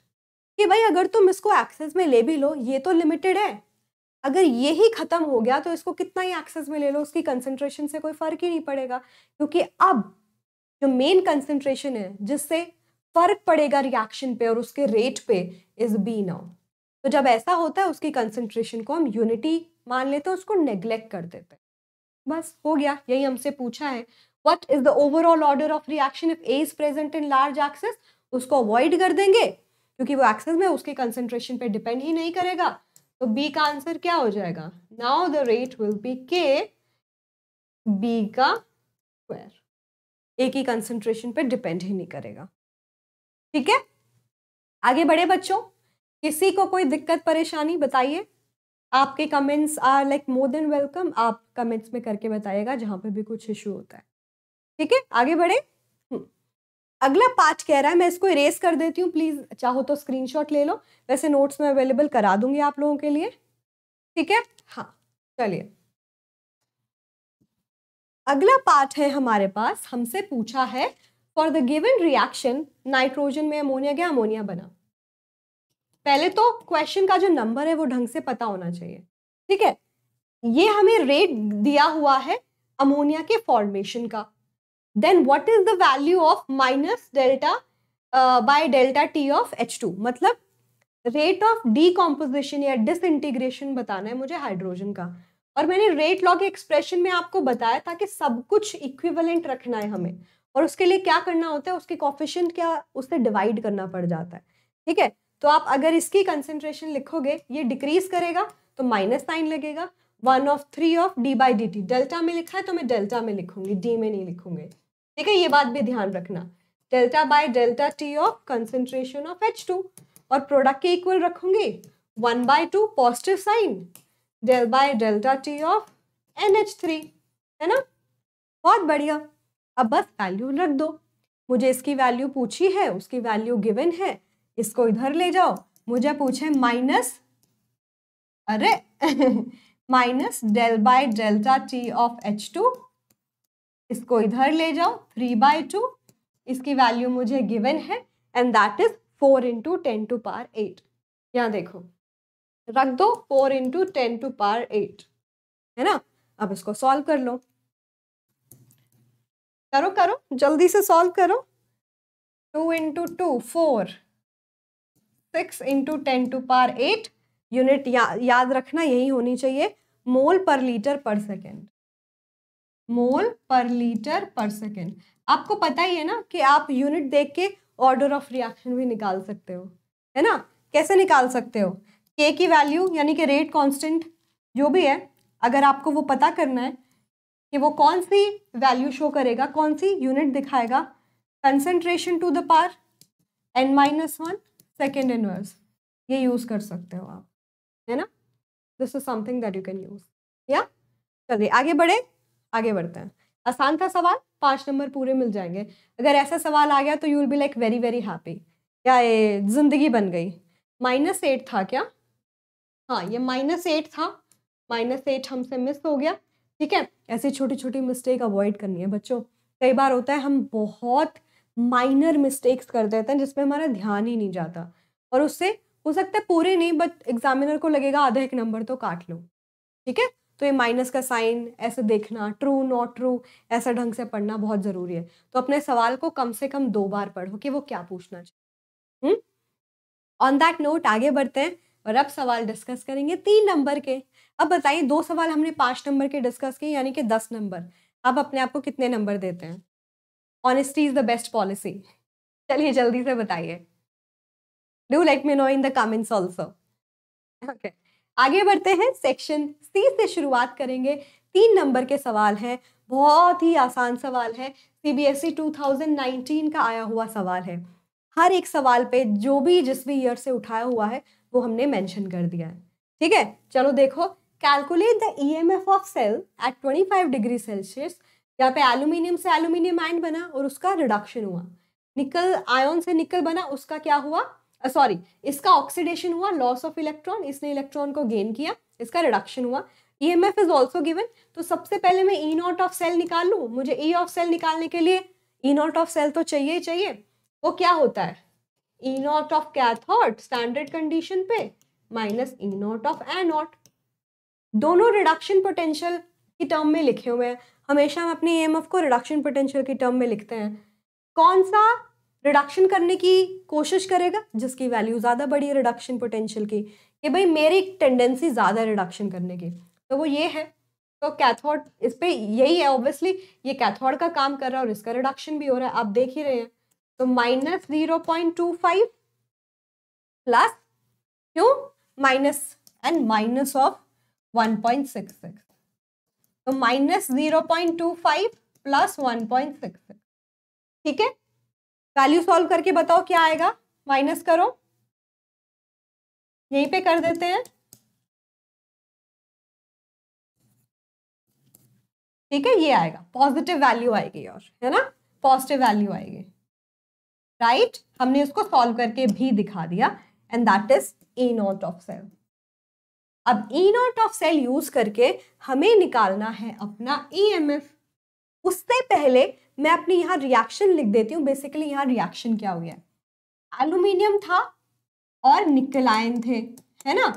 कि भाई अगर तुम इसको एक्सेस में ले भी लो ये तो लिमिटेड है अगर ये ही खत्म हो गया तो इसको कितना ही एक्सेस में ले लो उसकी कंसेंट्रेशन से कोई फर्क ही नहीं पड़ेगा क्योंकि अब जो मेन कंसेंट्रेशन है जिससे फर्क पड़ेगा रिएक्शन पे और उसके रेट पे इज बी नाउ तो जब ऐसा होता है उसकी कंसेंट्रेशन को हम यूनिटी मान लेते हैं उसको नेग्लेक्ट कर देते हैं बस हो गया यही हमसे पूछा है what is the overall order of reaction if A is present in large excess उसको अवॉइड कर देंगे क्योंकि वो एक्सेस में उसके कंसेंट्रेशन पे डिपेंड ही नहीं करेगा तो बी का आंसर क्या हो जाएगा now the rate will be K B का स्क्वायर एक ही कंसेंट्रेशन पे डिपेंड ही नहीं करेगा ठीक है आगे बढ़े बच्चों किसी को कोई दिक्कत परेशानी बताइए आपके comments are like more than welcome आप कमेंट्स में करके बताइएगा जहां पर भी कुछ इशू होता है ठीक है आगे बढ़े अगला पार्ट कह रहा है मैं इसको इरेज कर देती हूँ प्लीज़ चाहो तो स्क्रीनशॉट ले लो वैसे नोट्स में अवेलेबल करा दूंगी आप लोगों के लिए ठीक है हाँ चलिए अगला पार्ट है हमारे पास हमसे पूछा है for the given reaction nitrogen में अमोनिया गया अमोनिया बना पहले तो क्वेश्चन का जो नंबर है वो ढंग से पता होना चाहिए ठीक है ये हमें रेट दिया हुआ है अमोनिया के फॉर्मेशन का then what is the value of minus delta by delta t of H two मतलब रेट ऑफ डीकम्पोजिशन या डिस इंटीग्रेशन बताना है मुझे हाइड्रोजन का और मैंने रेट लॉ के एक्सप्रेशन में आपको बताया था कि सब कुछ इक्विवेलेंट रखना है हमें और उसके लिए क्या करना होता है उसके कॉफिशेंट क्या उससे डिवाइड करना पड़ जाता है ठीक है तो आप अगर इसकी कंसेंट्रेशन लिखोगे ये डिक्रीज करेगा तो माइनस साइन लगेगा one of three of d by d t delta में लिखा है तो मैं डेल्टा में लिखूंगी डी में नहीं लिखूंगी ठीक है ये बात भी ध्यान रखना delta by delta t of concentration of H two और प्रोडक्ट के इक्वल रखूंगी one by two positive sign del by delta t of N H three है ना बहुत बढ़िया अब बस वैल्यू रख दो मुझे इसकी वैल्यू पूछी है उसकी वैल्यू गिवन है इसको इधर ले जाओ मुझे पूछे माइनस अरे minus del by delta t of H two इसको इधर ले जाओ थ्री बाय टू इसकी वैल्यू मुझे गिवन है and that is four into ten to power eight यहाँ देखो रख दो four into ten to power eight है ना अब इसको सॉल्व कर लो करो करो जल्दी से सॉल्व करो two into two four six into ten to power eight unit या, याद रखना यही होनी चाहिए मोल पर लीटर पर सेकेंड मोल पर लीटर पर सेकेंड आपको पता ही है ना कि आप यूनिट देख के ऑर्डर ऑफ रिएक्शन भी निकाल सकते हो है ना कैसे निकाल सकते हो के की वैल्यू यानी कि रेट कांस्टेंट जो भी है अगर आपको वो पता करना है कि वो कौन सी वैल्यू शो करेगा कौन सी यूनिट दिखाएगा concentration to the power N minus one second inverse ये यूज़ कर सकते हो आप है ना this is something that you can use या चलिए आगे बढ़े आगे बढ़ते हैं आसान था सवाल पाँच नंबर पूरे मिल जाएंगे अगर ऐसा सवाल आ गया तो you will be like very very happy क्या ये जिंदगी बन गई माइनस एट था क्या हाँ ये माइनस एट था माइनस एट हमसे मिस हो गया ठीक है ऐसी छोटी छोटी मिस्टेक अवॉइड करनी है बच्चों कई बार होता है हम बहुत माइनर मिस्टेक्स कर देते हैं जिसमें हमारा ध्यान ही नहीं जाता और उससे हो सकता है पूरे नहीं बट एग्जामिनर को लगेगा आधा एक नंबर तो काट लो ठीक है तो ये माइनस का साइन ऐसे देखना ट्रू नॉट ट्रू ऐसा ढंग से पढ़ना बहुत ज़रूरी है तो अपने सवाल को कम से कम दो बार पढ़ो कि वो क्या पूछना चाहिए ऑन दैट नोट आगे बढ़ते हैं और अब सवाल डिस्कस करेंगे तीन नंबर के अब बताइए दो सवाल हमने पाँच नंबर के डिस्कस किए यानी कि दस नंबर आप अपने आप को कितने नंबर देते हैं honesty is the best policy चलिए जल्दी से बताइए do let me know in the comments also okay आगे बढ़ते हैं सेक्शन सी से शुरुआत करेंगे तीन नंबर के सवाल हैं बहुत ही आसान सवाल है C B S E two thousand nineteen का आया हुआ सवाल है हर एक सवाल पे जो भी जिस भी ईयर से उठाया हुआ है वो हमने मेंशन कर दिया है ठीक है चलो देखो calculate the E M F of cell at twenty five degree Celsius यहाँ पे एल्यूमिनियम से एल्यूमिनियम आयन बना और उसका रिडक्शन हुआ निकल आयन से निकल बना उसका क्या हुआ सॉरी uh, इसका ऑक्सीडेशन हुआ लॉस ऑफ इलेक्ट्रॉन इसने इलेक्ट्रॉन को गेन किया इसका रिडक्शन हुआ E M F is also given तो सबसे पहले मैं ई नॉट ऑफ सेल निकाल लू मुझे ई ऑफ सेल निकालने के लिए ई नॉट ऑफ सेल तो चाहिए ही चाहिए वो क्या होता है E naught of cathode standard condition पे minus E naught of anode दोनों रिडक्शन पोटेंशियल की टर्म में लिखे हुए हैं हमेशा हम अपने ई e एम एफ को रिडक्शन पोटेंशियल की टर्म में लिखते हैं कौन सा रिडक्शन करने की कोशिश करेगा जिसकी वैल्यू ज़्यादा बढ़ी है रिडक्शन पोटेंशियल की कि भाई मेरी टेंडेंसी ज़्यादा रिडक्शन करने की तो वो ये है तो कैथोड इस पर यही है ऑब्वियसली ये कैथोड का काम कर रहा है और इसका रिडक्शन भी हो रहा है आप देख ही रहे हैं तो minus zero point two five plus Q minus and minus of one point six six तो minus zero point two five plus one point six six ठीक है वैल्यू सॉल्व करके बताओ क्या आएगा माइनस करो यहीं पे कर देते हैं ठीक है ये आएगा पॉजिटिव वैल्यू आएगी और है ना पॉजिटिव वैल्यू आएगी राइट right? हमने इसको सॉल्व करके भी दिखा दिया and that is E naught of cell अब E naught of cell use करके हमें निकालना है अपना ई एम एफ उससे पहले मैं अपनी यहाँ रिएक्शन लिख देती हूँ बेसिकली यहाँ रिएक्शन क्या हुआ है एल्यूमिनियम था और निकल आयन थे है ना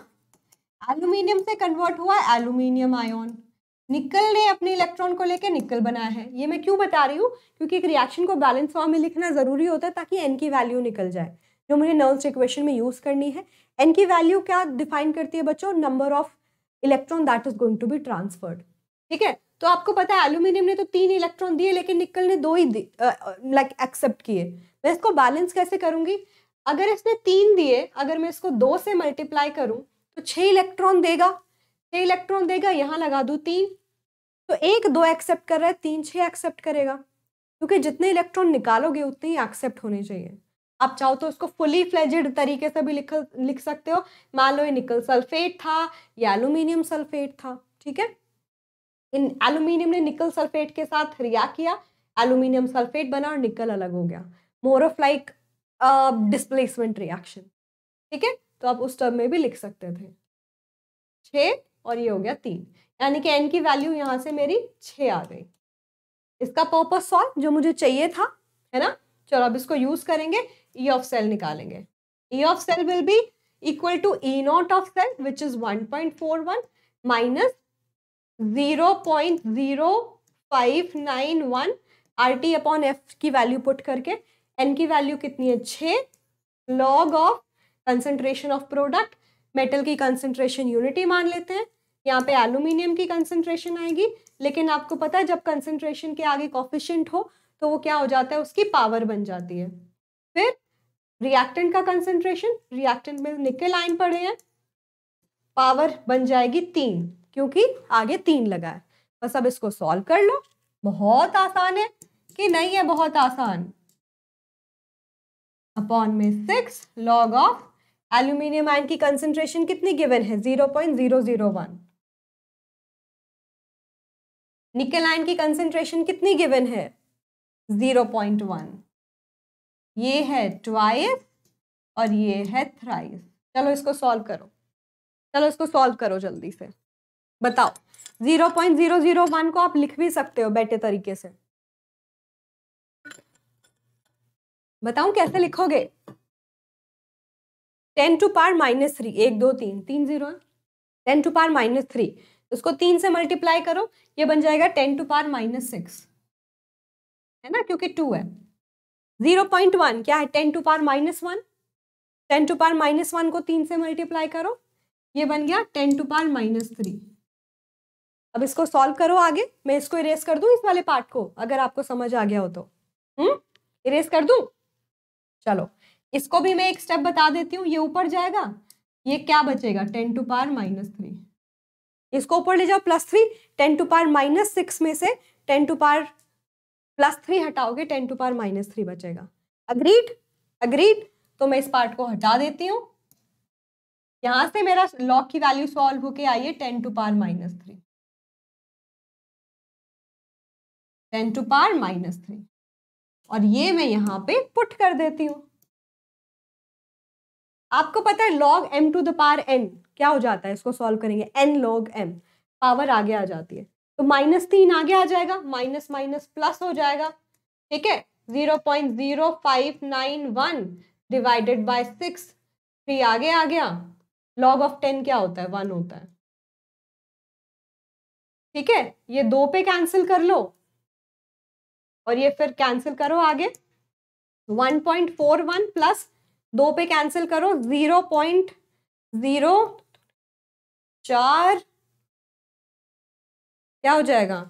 एल्यूमिनियम से कन्वर्ट हुआ एल्यूमिनियम आयोन निकल ने अपने इलेक्ट्रॉन को लेकर निकल बनाया है ये मैं क्यों बता रही हूँ क्योंकि एक रिएक्शन को बैलेंस फॉर्म में लिखना ज़रूरी होता है ताकि एन की वैल्यू निकल जाए जो मुझे नर्व इक्वेशन में यूज़ करनी है एन की वैल्यू क्या डिफाइन करती है बच्चों number of electron that is going to be transferred ठीक है तो आपको पता है एल्यूमिनियम ने तो तीन इलेक्ट्रॉन दिए लेकिन निकल ने दो ही लाइक एक्सेप्ट किए मैं इसको बैलेंस कैसे करूंगी अगर इसने तीन दिए अगर मैं इसको दो से मल्टीप्लाई करूं तो छह इलेक्ट्रॉन देगा छह इलेक्ट्रॉन देगा यहाँ लगा दू तीन तो एक दो एक्सेप्ट कर रहा है तीन छह एक्सेप्ट करेगा क्योंकि जितने इलेक्ट्रॉन निकालोगे उतने ही एक्सेप्ट होने चाहिए आप चाहो तो उसको फुली फ्लेजेड तरीके से भी लिख लिख सकते हो मान लो ये निकल सल्फेट था या एलुमिनियम सल्फेट था ठीक है इन एल्यूमिनियम ने निकल सल्फेट के साथ रिया किया एल्यूमिनियम सल्फेट बना और निकल अलग हो गया more of like displacement reaction ठीक है तो आप उस टर्म में भी लिख सकते थे छ और ये हो गया तीन यानी कि एन की वैल्यू यहाँ से मेरी छ आ गई इसका पर्पज सॉल्व जो मुझे चाहिए था है ना चलो अब इसको यूज करेंगे ई ऑफ सेल निकालेंगे E of cell will be equal to E naught of cell which is one point four one minus zero point zero five nine one R T upon F की value put करके N की value कितनी है छः log of concentration of product metal की concentration unity मान लेते हैं यहाँ पे एलुमिनियम की कंसनट्रेशन आएगी लेकिन आपको पता है जब कंसनट्रेशन के आगे कॉफिशेंट हो तो वो क्या हो जाता है उसकी पावर बन जाती है फिर रिएक्टेंट का कंसनट्रेशन रिएक्टेंट में निकल आइन पड़े हैं पावर बन जाएगी तीन क्योंकि आगे तीन लगा है बस अब इसको सॉल्व कर लो बहुत आसान है कि नहीं है बहुत आसान अपॉन में six log of aluminium ion की कंसेंट्रेशन कितनी गिवन है zero point zero zero one nickel ion की कंसेंट्रेशन कितनी गिवन है जीरो पॉइंट वन ये है ट्वाइस और ये है थ्राइस चलो इसको सॉल्व करो चलो इसको सॉल्व करो जल्दी से बताओ zero point zero zero one को आप लिख भी सकते हो बैठे तरीके से बताऊं कैसे लिखोगे ten to power minus three एक दो तीन तीन zero ten to power minus three उसको तीन से मल्टीप्लाई करो ये बन जाएगा ten to power minus six है ना क्योंकि टू है जीरो पॉइंट वन क्या है ten to power minus one ten to power minus one को तीन से मल्टीप्लाई करो ये बन गया ten to power minus three अब इसको सॉल्व करो आगे मैं इसको इरेज कर दूं इस वाले पार्ट को अगर आपको समझ आ गया हो तो हम्म इरेज कर दूं चलो इसको भी मैं एक स्टेप बता देती हूँ ये ऊपर जाएगा ये क्या बचेगा ten to power minus three इसको ऊपर ले जाओ plus three ten to power minus six में से ten to power plus three हटाओगे ten to power minus three बचेगा अग्रीड अग्रीड तो मैं इस पार्ट को हटा देती हूँ यहां से मेरा लॉग की वैल्यू सॉल्व होके आई है ten to power minus three ten to power minus three और ये मैं यहाँ पे पुट कर देती हूँ आपको पता है log M to the power N क्या हो जाता है इसको सॉल्व करेंगे एन लॉग एम पावर आगे आ जाती है तो माइनस तीन आगे आ जाएगा माइनस माइनस प्लस हो जाएगा ठीक है zero point zero five nine one divided by six three आगे आ गया लॉग ऑफ टेन क्या होता है वन होता है ठीक है ये दो पे कैंसिल कर लो और ये फिर कैंसिल करो आगे 1.41 प्लस दो पे कैंसिल करो 0.04 क्या हो जाएगा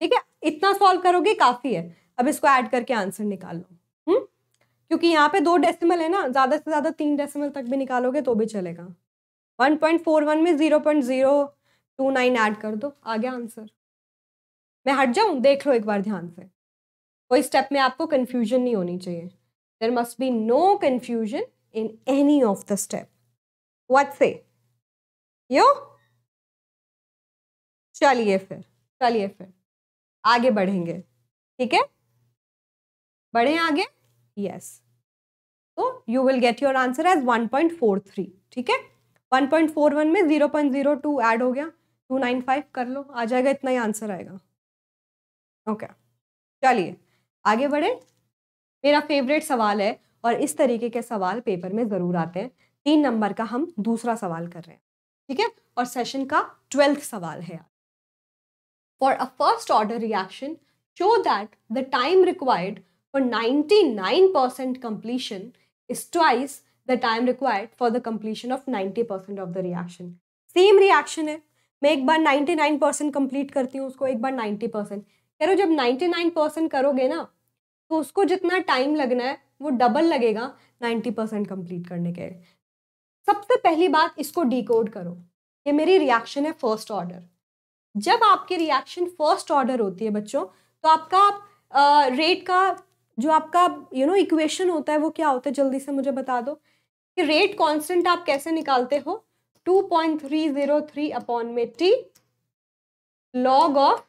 ठीक है इतना सॉल्व करोगे काफी है अब इसको ऐड करके आंसर निकाल लो हम्म क्योंकि यहाँ पे दो डेसिमल है ना ज्यादा से ज्यादा तीन डेसिमल तक भी निकालोगे तो भी चलेगा 1.41 में टू नाइन ऐड कर दो आ गया आंसर मैं हट जाऊं देख लो एक बार ध्यान से कोई स्टेप में आपको कन्फ्यूजन नहीं होनी चाहिए there must be no confusion in any of the step what say you चलिए फिर चलिए फिर आगे बढ़ेंगे ठीक है बढ़े आगे यस तो you will get your answer as 1.43 ठीक है 1.41 में 0.02 ऐड हो गया टू नाइन फाइव कर लो आ जाएगा इतना ही आंसर आएगा ओके चलिए आगे बढ़े मेरा फेवरेट सवाल है और इस तरीके के सवाल पेपर में ज़रूर आते हैं तीन नंबर का हम दूसरा सवाल कर रहे हैं ठीक है और सेशन का ट्वेल्थ सवाल है for a first order reaction show that the time required for 99% completion is the time required for the completion of of 90% of the reaction same reaction है मैं एक बार 99 परसेंट कम्प्लीट करती हूँ उसको एक बार 90 परसेंट कह रहे हो जब 99 परसेंट करोगे ना तो उसको जितना टाइम लगना है वो डबल लगेगा 90 परसेंट कम्प्लीट करने के सबसे पहली बात इसको डिकोड करो ये मेरी रिएक्शन है फर्स्ट ऑर्डर जब आपकी रिएक्शन फर्स्ट ऑर्डर होती है बच्चों तो आपका रेट का जो आपका यू नो इक्वेशन होता है वो क्या होता है जल्दी से मुझे बता दो कि रेट कांस्टेंट आप कैसे निकालते हो two point three zero three upon में T log of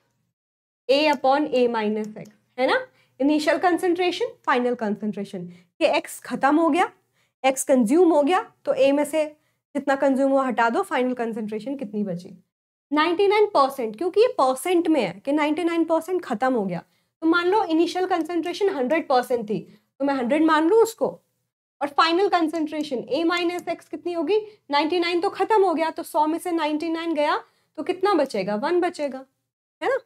A upon A minus X है ना इनिशियल कंसेंट्रेशन फाइनल कंसेंट्रेशन कि एक्स खत्म हो गया एक्स कंज्यूम हो गया तो ए में से जितना कंज्यूम हुआ हटा दो फाइनल कंसेंट्रेशन कितनी बची 99 परसेंट क्योंकि ये परसेंट में है कि 99 परसेंट खत्म हो गया तो मान लो इनिशियल कंसेंट्रेशन 100 परसेंट थी तो मैं 100 मान लूँ उसको और final concentration A minus X कितनी होगी 99 तो खत्म हो गया तो 100 में से 99 गया तो कितना बचेगा वन बचेगा है ना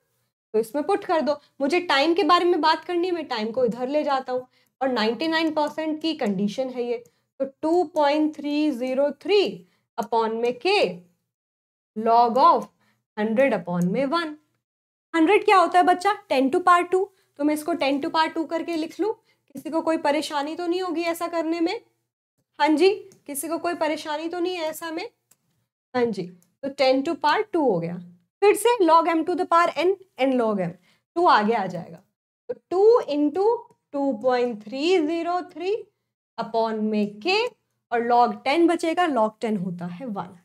तो इसमें पुट कर दो मुझे टाइम के बारे में बात करनी है मैं टाइम को इधर ले जाता हूँ और नाइन परसेंट की कंडीशन है ये तो टू अपॉन में K log of hundred upon में वन हंड्रेड क्या होता है बच्चा टेन टू पार टू तो मैं इसको टेन टू पार टू करके लिख लूँ किसी को कोई परेशानी तो नहीं होगी ऐसा करने में हाँ जी किसी को कोई परेशानी तो नहीं है ऐसा में हाँ जी तो टेन टू पार टू हो गया फिर से log M to the power N N log M two आगे आ जाएगा तो two into two point three zero three upon में के और लॉग टेन बचेगा लॉग टेन होता है वन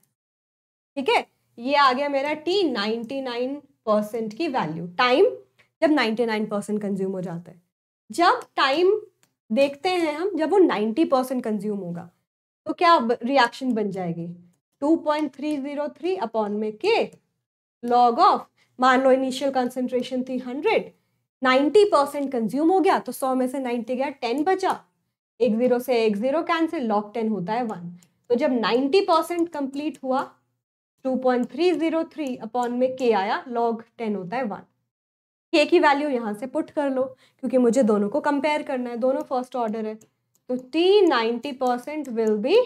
ठीक है ये आ गया मेरा टी नाइन्टी नाइन परसेंट की वैल्यू टाइम जब नाइन्टी नाइन परसेंट कंज्यूम हो जाता है जब टाइम देखते हैं हम जब वो 90 परसेंट कंज्यूम होगा तो क्या रिएक्शन बन जाएगी 2.303 अपॉन में के लॉग ऑफ मान लो इनिशियल कंसंट्रेशन थी 100 90 परसेंट कंज्यूम हो गया तो 100 में से 90 गया 10 बचा एक जीरो से एक जीरो कैंसिल लॉग 10 होता है वन तो जब 90 परसेंट कंप्लीट हुआ 2.303 अपॉन में के आया लॉग 10 होता है वन के की वैल्यू यहाँ से पुट कर लो क्योंकि मुझे दोनों को कंपेयर करना है दोनों फर्स्ट ऑर्डर है तो T ninety percent will be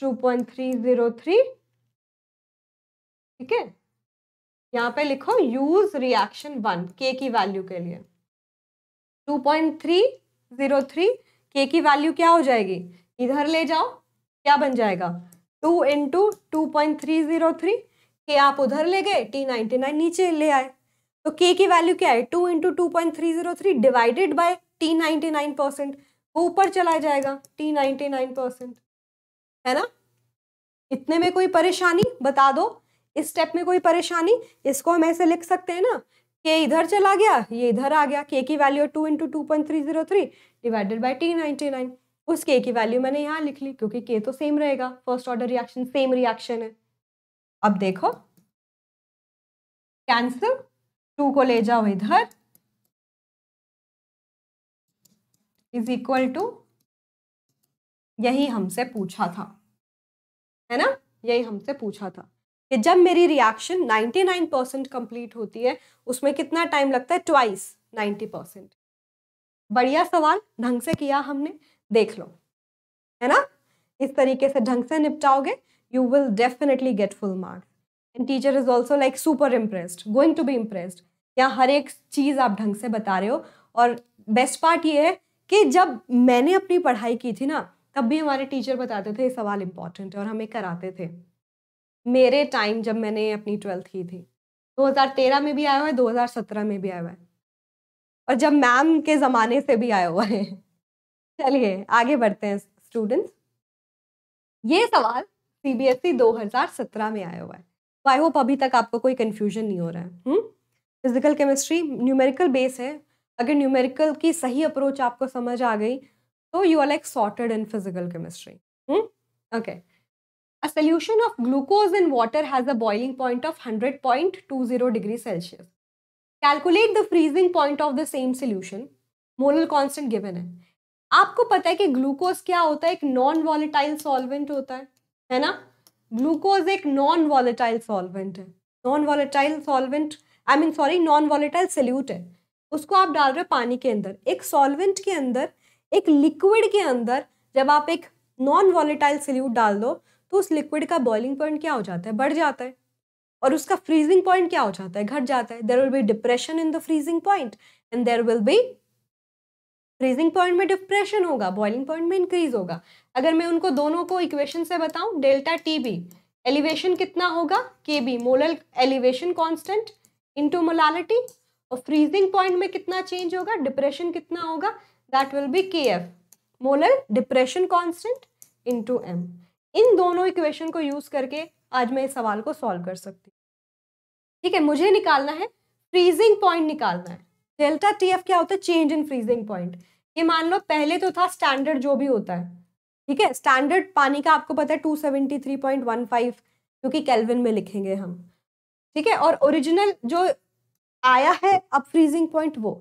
two point three zero three ठीक है यहाँ पे लिखो यूज रिएक्शन वन के की वैल्यू के लिए two point three zero three K की वैल्यू क्या हो जाएगी इधर ले जाओ क्या बन जाएगा two into two point three zero three K आप उधर ले गए टी नाइन्टी नाइन नीचे ले आए तो के की वैल्यू क्या है two into two point three zero three divided by T ninety nine percent वो ऊपर चला जाएगा टी नाइनटी नाइन परसेंट है ना इतने में कोई परेशानी बता दो इस स्टेप में कोई परेशानी इसको हम ऐसे लिख सकते हैं ना के इधर चला गया ये इधर आ गया के की value two into two point three zero three divided by T ninety nine उस के की वैल्यू मैंने यहाँ लिख ली क्योंकि के तो सेम रहेगा first order reaction same reaction है अब देखो कैंसिल टू को ले जाओ इधर इज इक्वल टू यही हमसे पूछा था है ना यही हमसे पूछा था कि जब मेरी रिएक्शन 99 परसेंट कंप्लीट होती है उसमें कितना टाइम लगता है ट्वाइस 90 परसेंट बढ़िया सवाल ढंग से किया हमने देख लो है ना इस तरीके से ढंग से निपटाओगे you will definitely get full marks and teacher is also like super impressed going to be impressed या हर एक चीज़ आप ढंग से बता रहे हो और बेस्ट पार्ट ये है कि जब मैंने अपनी पढ़ाई की थी ना तब भी हमारे टीचर बताते थे ये सवाल इम्पॉर्टेंट है और हमें कराते थे मेरे टाइम जब मैंने अपनी ट्वेल्थ की थी 2013 में भी आया हुआ है 2017 में भी आया हुआ है और जब मैम के ज़माने से भी आया हुआ है चलिए आगे बढ़ते हैं स्टूडेंट्स ये सवाल e सी बी में आया हुआ है तो आई होप अभी तक आपको कोई कन्फ्यूजन नहीं हो रहा है हुँ? हम्म? फिजिकल केमिस्ट्री न्यूमेरिकल बेस है अगर न्यूमेरिकल की सही अप्रोच आपको समझ आ गई तो you are like sorted in physical chemistry okay a solution of glucose in water has a boiling point of hundred point two zero degree Celsius calculate the freezing point of the same solution molal constant given है आपको पता है कि glucose क्या होता है एक non volatile solvent होता है है ना ग्लूकोज एक नॉन वॉलेटाइल सॉल्वेंट है non volatile solvent I mean sorry non volatile solute है उसको आप डाल रहे हो पानी के अंदर एक सॉल्वेंट के अंदर एक लिक्विड के अंदर जब आप एक नॉन वॉलेटाइल सल्यूट डाल दो तो उस लिक्विड का बॉइलिंग पॉइंट क्या हो जाता है बढ़ जाता है और उसका फ्रीजिंग पॉइंट क्या हो जाता है घट जाता है there will be depression in the freezing point and there will be freezing point में डिप्रेशन होगा बॉइलिंग पॉइंट में इंक्रीज होगा अगर मैं उनको दोनों को इक्वेशन से बताऊं डेल्टा टी बी एलिवेशन कितना होगा K B molar elevation constant into molality और फ्रीजिंग पॉइंट में कितना चेंज होगा डिप्रेशन कितना होगा that will be K F molar depression constant into M इन दोनों इक्वेशन को यूज करके आज मैं इस सवाल को सॉल्व कर सकती हूँ ठीक है मुझे निकालना है फ्रीजिंग पॉइंट निकालना है डेल्टा टी एफ क्या होता है चेंज इन फ्रीजिंग पॉइंट ये मान लो पहले तो था स्टैंडर्ड जो भी होता है ठीक है स्टैंडर्ड पानी का आपको पता है two seventy three point one five क्योंकि कैलविन में लिखेंगे हम ठीक है और ओरिजिनल जो आया है अब फ्रीजिंग पॉइंट वो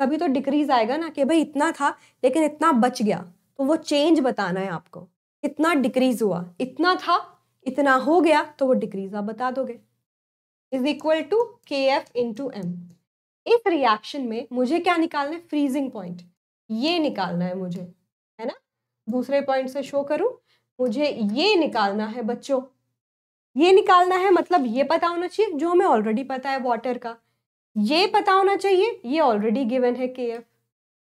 कभी तो डिक्रीज आएगा ना कि भाई इतना था लेकिन इतना बच गया तो वो चेंज बताना है आपको कितना डिक्रीज हुआ इतना था इतना हो गया तो वो डिक्रीज आप बता दोगे is equal to K F to M इस रिएक्शन में मुझे क्या निकालना है फ्रीजिंग पॉइंट ये निकालना है मुझे है ना दूसरे पॉइंट से शो करूं मुझे ये निकालना है बच्चों ये निकालना है मतलब ये पता होना चाहिए जो हमें ऑलरेडी पता है वाटर का ये पता होना चाहिए ये ऑलरेडी गिवन है के एफ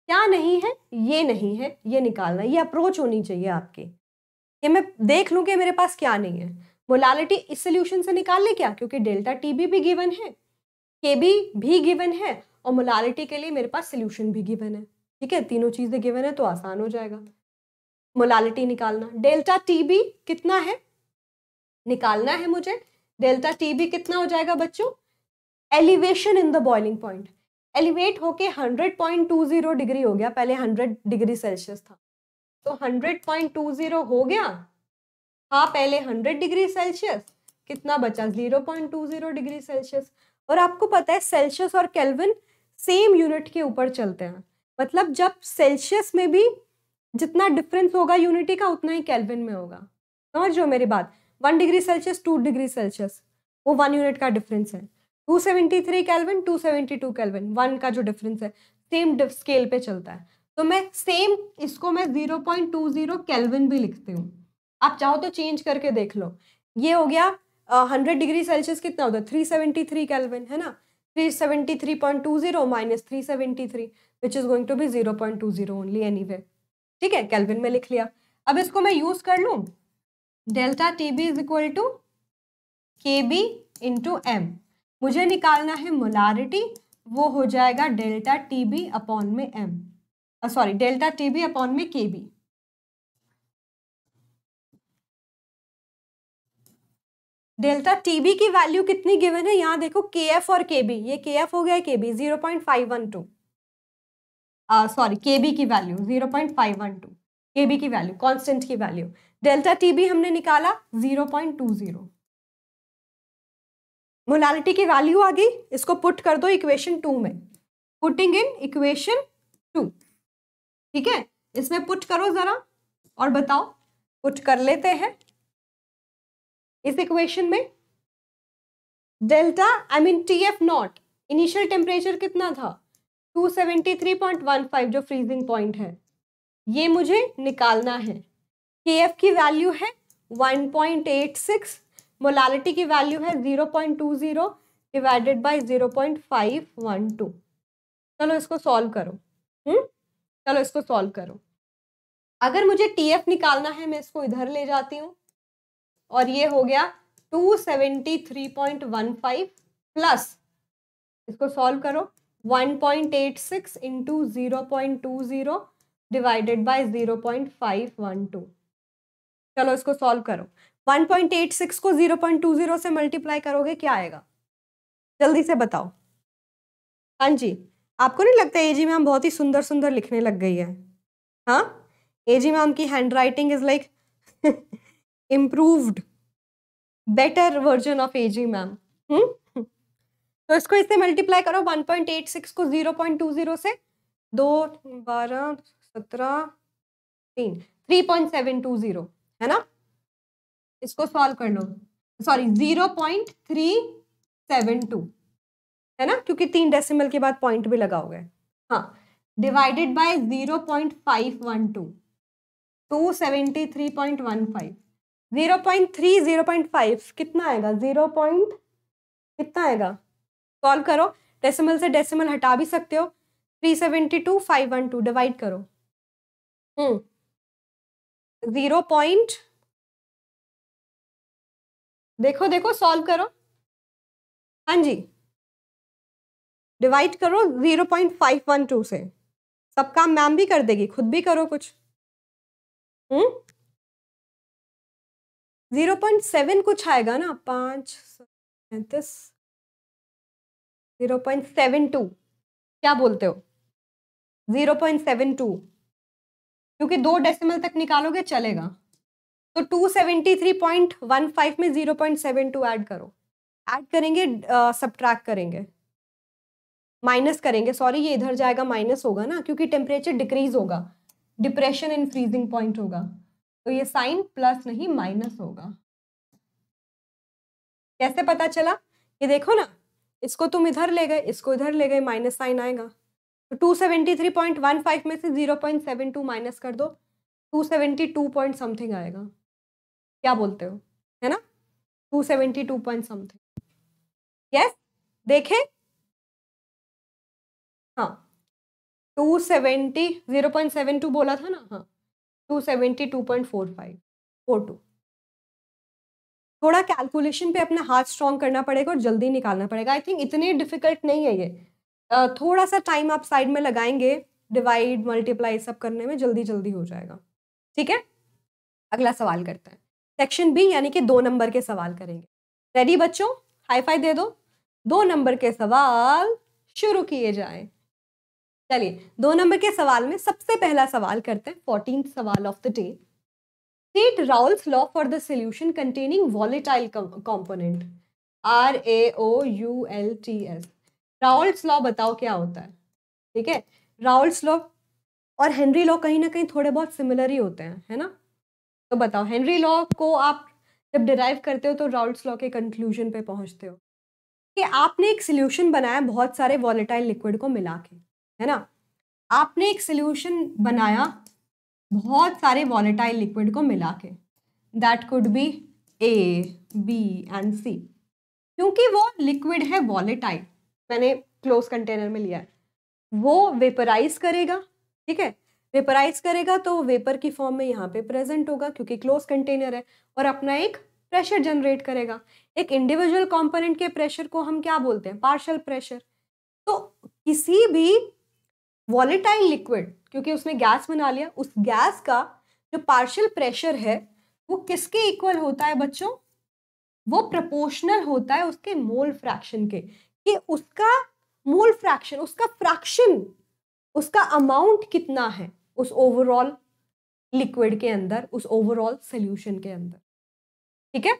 क्या नहीं है ये नहीं है ये निकालना ये अप्रोच होनी चाहिए आपके कि मैं देख लूँ कि मेरे पास क्या नहीं है मोलालिटी इस सोल्यूशन से निकाल ले क्या क्योंकि डेल्टा टी बी भी गिवन है के बी भी गिवन है और मोलालिटी के लिए मेरे पास सोल्यूशन भी गिवन है ठीक है तीनों चीज़ें गिवन है तो आसान हो जाएगा मोलालिटी निकालना डेल्टा टी बी कितना है निकालना है मुझे डेल्टा टी भी कितना हो जाएगा बच्चों elevation in the boiling point elevate होके 100.20 डिग्री हो गया पहले 100 डिग्री सेल्सियस था तो 100.20 हो गया था हाँ, पहले 100 डिग्री सेल्सियस कितना बचा 0.20 डिग्री सेल्सियस और आपको पता है सेल्सियस और केल्विन सेम यूनिट के ऊपर चलते हैं मतलब जब सेल्सियस में भी जितना डिफरेंस होगा यूनिटी का उतना ही केल्विन में होगा समझ जो मेरी बात one degree Celsius two degree Celsius वो वन यूनिट का डिफरेंस है two seventy three two seventy two kelvin one का जो डिफरेंस है सेम स्केल पे चलता है तो मैं सेम इसको मैं zero point two zero kelvin भी लिखती हूँ आप चाहो तो चेंज करके देख लो ये हो गया हंड्रेड डिग्री सेल्सियस कितना होता है थ्री सेवेंटी थ्री कैलविन है ना three seventy three point two zero minus three seventy three which is going to be zero point two zero only anyway ठीक है कैलविन में लिख लिया अब इसको मैं यूज़ कर लूँ delta T B is equal to K B into M मुझे निकालना है मोलारिटी वो हो जाएगा डेल्टा टी बी अपॉन में M sorry delta T B upon में K B delta T B की वैल्यू कितनी गिवन है यहाँ देखो के एफ और के बी ये के एफ हो गया K B zero point five one two sorry K B की value zero point five one two A B की वैल्यू कांस्टेंट की वैल्यू डेल्टा टी बी हमने निकाला zero point two zero molality की वैल्यू आ गई इसको पुट कर दो इक्वेशन टू में पुटिंग इन इक्वेशन टू ठीक है इसमें पुट करो जरा और बताओ पुट कर लेते हैं इस इक्वेशन में delta I mean T F naught initial temperature कितना था 273.15 जो फ्रीजिंग पॉइंट है ये मुझे निकालना है के एफ की वैल्यू है 1.86 मोलालिटी की वैल्यू है 0.20 डिवाइडेड बाई जीरो चलो इसको सॉल्व करो हम्म चलो इसको सॉल्व करो अगर मुझे टी एफ निकालना है मैं इसको इधर ले जाती हूँ और ये हो गया 273.15 प्लस इसको सॉल्व करो 1.86 point eight six into zero point two zero divided by zero point five one two चलो इसको सॉल्व करो वन पॉइंट एट सिक्स को जीरो पॉइंट टू जीरो से मल्टीप्लाई करोगे क्या आएगा जल्दी से बताओ हाँ जी आपको नहीं लगता एजी मैम बहुत ही सुंदर सुंदर लिखने लग गई है हाँ एजी मैम की handwriting is like improved better version of A G ma'am तो इसको इससे मल्टीप्लाई करो 1.86 को 0.20 से दो बारह सत्रह तीन three point seven two zero है ना इसको सॉल्व कर लो sorry zero point three seven two है ना क्योंकि तीन डेसिमल के बाद पॉइंट भी लगा हुआ है हाँ divided by zero point five one two two seventy three point one five zero point three zero point five कितना आएगा जीरो पॉइंट कितना आएगा सॉल्व करो डेसिमल से डेसिमल हटा भी सकते हो three seventy two five one two divide करो हम्म। जीरो पॉइंट देखो देखो सॉल्व करो हाँ जी डिवाइड करो zero point five one two से सब काम मैम भी कर देगी खुद भी करो कुछ हम्म जीरो पॉइंट सेवन कुछ आएगा ना पाँच पैंतीस जीरो पॉइंट सेवन टू क्या बोलते हो जीरो पॉइंट सेवन टू क्योंकि दो डेसिमल तक निकालोगे चलेगा तो 273.15 में 0.72 ऐड करो ऐड करेंगे सब्ट्रैक्ट uh, करेंगे माइनस करेंगे सॉरी ये इधर जाएगा माइनस होगा ना क्योंकि टेम्परेचर डिक्रीज होगा डिप्रेशन इन फ्रीजिंग पॉइंट होगा तो ये साइन प्लस नहीं माइनस होगा कैसे पता चला ये देखो ना इसको तुम इधर ले गए इसको इधर ले गए माइनस साइन आएगा two seventy three point one five में से zero point seven two minus कर दो two seventy two point something आएगा क्या बोलते हो है ना two seventy two point something yes देखे हाँ two seventy zero point seven two बोला था ना हाँ two seventy two point four five four two थोड़ा कैलकुलेशन पे अपना हाथ स्ट्रॉन्ग करना पड़ेगा और जल्दी निकालना पड़ेगा आई थिंक इतने डिफिकल्ट नहीं है ये थोड़ा सा टाइम आप साइड में लगाएंगे डिवाइड मल्टीप्लाई सब करने में जल्दी जल्दी हो जाएगा ठीक है अगला सवाल करते हैं सेक्शन बी यानी कि दो नंबर के सवाल करेंगे रेडी बच्चों हाई फाई दे दो दो नंबर के सवाल शुरू किए जाएं चलिए दो नंबर के सवाल में सबसे पहला सवाल करते हैं फोर्टीन सवाल of the day state Raoult's law for the solution containing volatile component R A O U L T S Raoult's law बताओ क्या होता है ठीक है राउल्स लॉ और हेनरी लॉ कहीं ना कहीं थोड़े बहुत सिमिलर ही होते हैं है ना तो बताओ हेनरी लॉ को आप जब डिराइव करते हो तो राउल्स लॉ के कंक्लूजन पे पहुंचते हो कि आपने एक सोल्यूशन बनाया बहुत सारे वॉलेटाइल लिक्विड को मिला के है ना आपने एक सोल्यूशन बनाया बहुत सारे वॉलेटाइल लिक्विड को मिला के that could be A B and C क्योंकि वो लिक्विड है वॉलेटाइल मैंने क्लोज कंटेनर में लिया है वो वेपराइज करेगा ठीक है वेपराइज करेगा तो वेपर की फॉर्म में यहाँ पे प्रेजेंट होगा क्योंकि क्लोज कंटेनर है और अपना एक प्रेशर जनरेट करेगा एक इंडिविजुअल कंपोनेंट के प्रेशर को हम क्या बोलते हैं पार्शल प्रेशर तो किसी भी वॉलेटाइल लिक्विड क्योंकि उसने गैस बना लिया उस गैस का जो पार्शल प्रेशर है वो किसके इक्वल होता है बच्चों वो प्रोपोर्शनल होता है उसके मोल फ्रैक्शन के कि उसका मूल फ्रैक्शन उसका फ्रैक्शन उसका अमाउंट कितना है उस ओवरऑल लिक्विड के अंदर उस ओवरऑल सोल्यूशन के अंदर ठीक है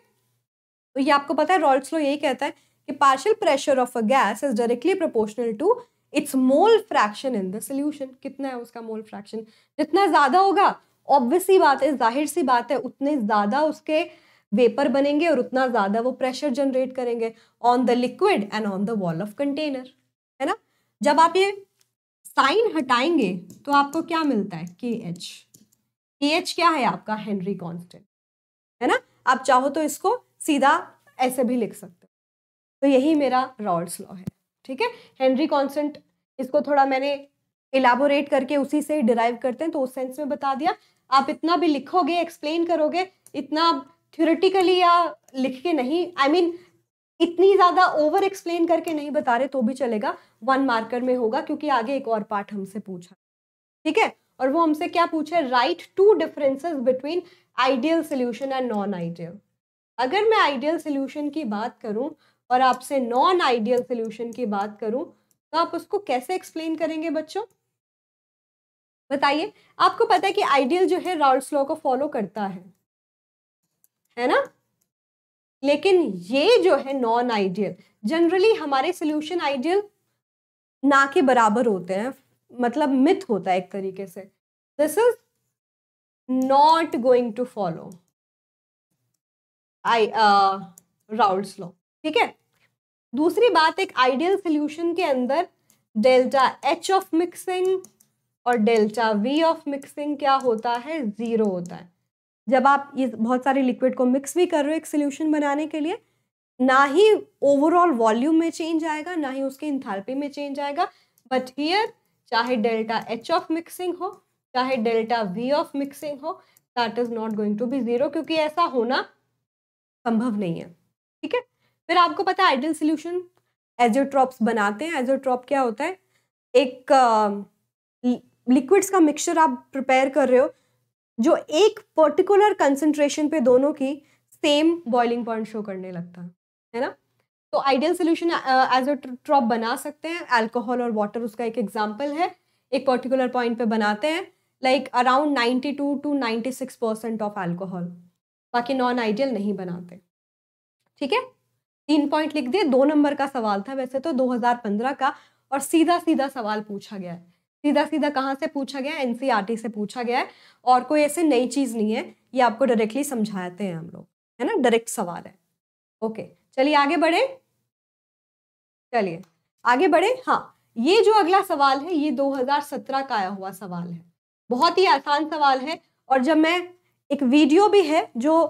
तो ये आपको पता है रॉयल्स लो यही कहता है कि partial pressure of a gas is directly proportional to its mole fraction in the solution कितना है उसका मोल फ्रैक्शन जितना ज़्यादा होगा ऑब्वियसली बात है जाहिर सी बात है उतने ज़्यादा उसके वेपर बनेंगे और उतना ज़्यादा वो प्रेशर जनरेट करेंगे on the liquid and on the wall of container है ना जब आप ये साइन हटाएंगे तो आपको क्या मिलता है के एच के एच क्या है आपका हेनरी कॉन्स्टेंट है ना आप चाहो तो इसको सीधा ऐसे भी लिख सकते हो तो यही मेरा रॉड्स लॉ है ठीक है हेनरी कॉन्स्टेंट इसको थोड़ा मैंने इलाबोरेट करके उसी से डिराइव करते हैं तो उस सेंस में बता दिया आप इतना भी लिखोगे एक्सप्लेन करोगे इतना थ्योरेटिकली या लिख के नहीं आई I मीन mean, इतनी ज़्यादा ओवर एक्सप्लेन करके नहीं बता रहे तो भी चलेगा वन मार्कर में होगा क्योंकि आगे एक और पार्ट हमसे पूछा ठीक है और वो हमसे क्या पूछे write two differences between ideal solution and non ideal अगर मैं आइडियल सोल्यूशन की बात करूं और आपसे नॉन आइडियल सोल्यूशन की बात करूं तो आप उसको कैसे एक्सप्लेन करेंगे बच्चों बताइए आपको पता है कि आइडियल जो है राउल्स लॉ को फॉलो करता है है ना लेकिन ये जो है नॉन आइडियल जनरली हमारे सोल्यूशन आइडियल ना के बराबर होते हैं मतलब मिथ होता है एक तरीके से this is not going to follow I Raoult's law ठीक है दूसरी बात एक आइडियल सोल्यूशन के अंदर डेल्टा एच ऑफ मिक्सिंग और डेल्टा वी ऑफ मिक्सिंग क्या होता है ज़ीरो होता है जब आप ये बहुत सारे लिक्विड को मिक्स भी कर रहे हो एक सोल्यूशन बनाने के लिए ना ही ओवरऑल वॉल्यूम में चेंज आएगा ना ही उसके इंथालपी में चेंज आएगा बट हियर चाहे डेल्टा एच ऑफ मिक्सिंग हो चाहे डेल्टा वी ऑफ मिक्सिंग हो that is not going to be zero क्योंकि ऐसा होना संभव नहीं है ठीक है फिर आपको पता है आइडियल सोल्यूशन एजोट्रॉप्स बनाते हैं एजोट्रॉप क्या होता है एक लिक्विड्स uh, का मिक्सचर आप प्रिपेयर कर रहे हो जो एक पर्टिकुलर कंसेंट्रेशन पे दोनों की सेम बॉइलिंग पॉइंट शो करने लगता है है ना तो ideal solution azeotrope बना सकते हैं अल्कोहल और वाटर उसका एक एग्जाम्पल है एक पर्टिकुलर पॉइंट पे बनाते हैं like around 92 to 96 percent of alcohol बाकी नॉन आइडियल नहीं बनाते ठीक है तीन पॉइंट लिख दिए दो नंबर का सवाल था वैसे तो 2015 का और सीधा सीधा सवाल पूछा गया है सीधा सीधा कहाँ से पूछा गया एनसीईआरटी e से पूछा गया है और कोई ऐसे नई चीज़ नहीं है ये आपको डायरेक्टली समझाते हैं हम लोग है ना डायरेक्ट सवाल है ओके चलिए आगे बढ़े चलिए आगे बढ़े हाँ ये जो अगला सवाल है ये 2017 का आया हुआ सवाल है बहुत ही आसान सवाल है और जब मैं एक वीडियो भी है जो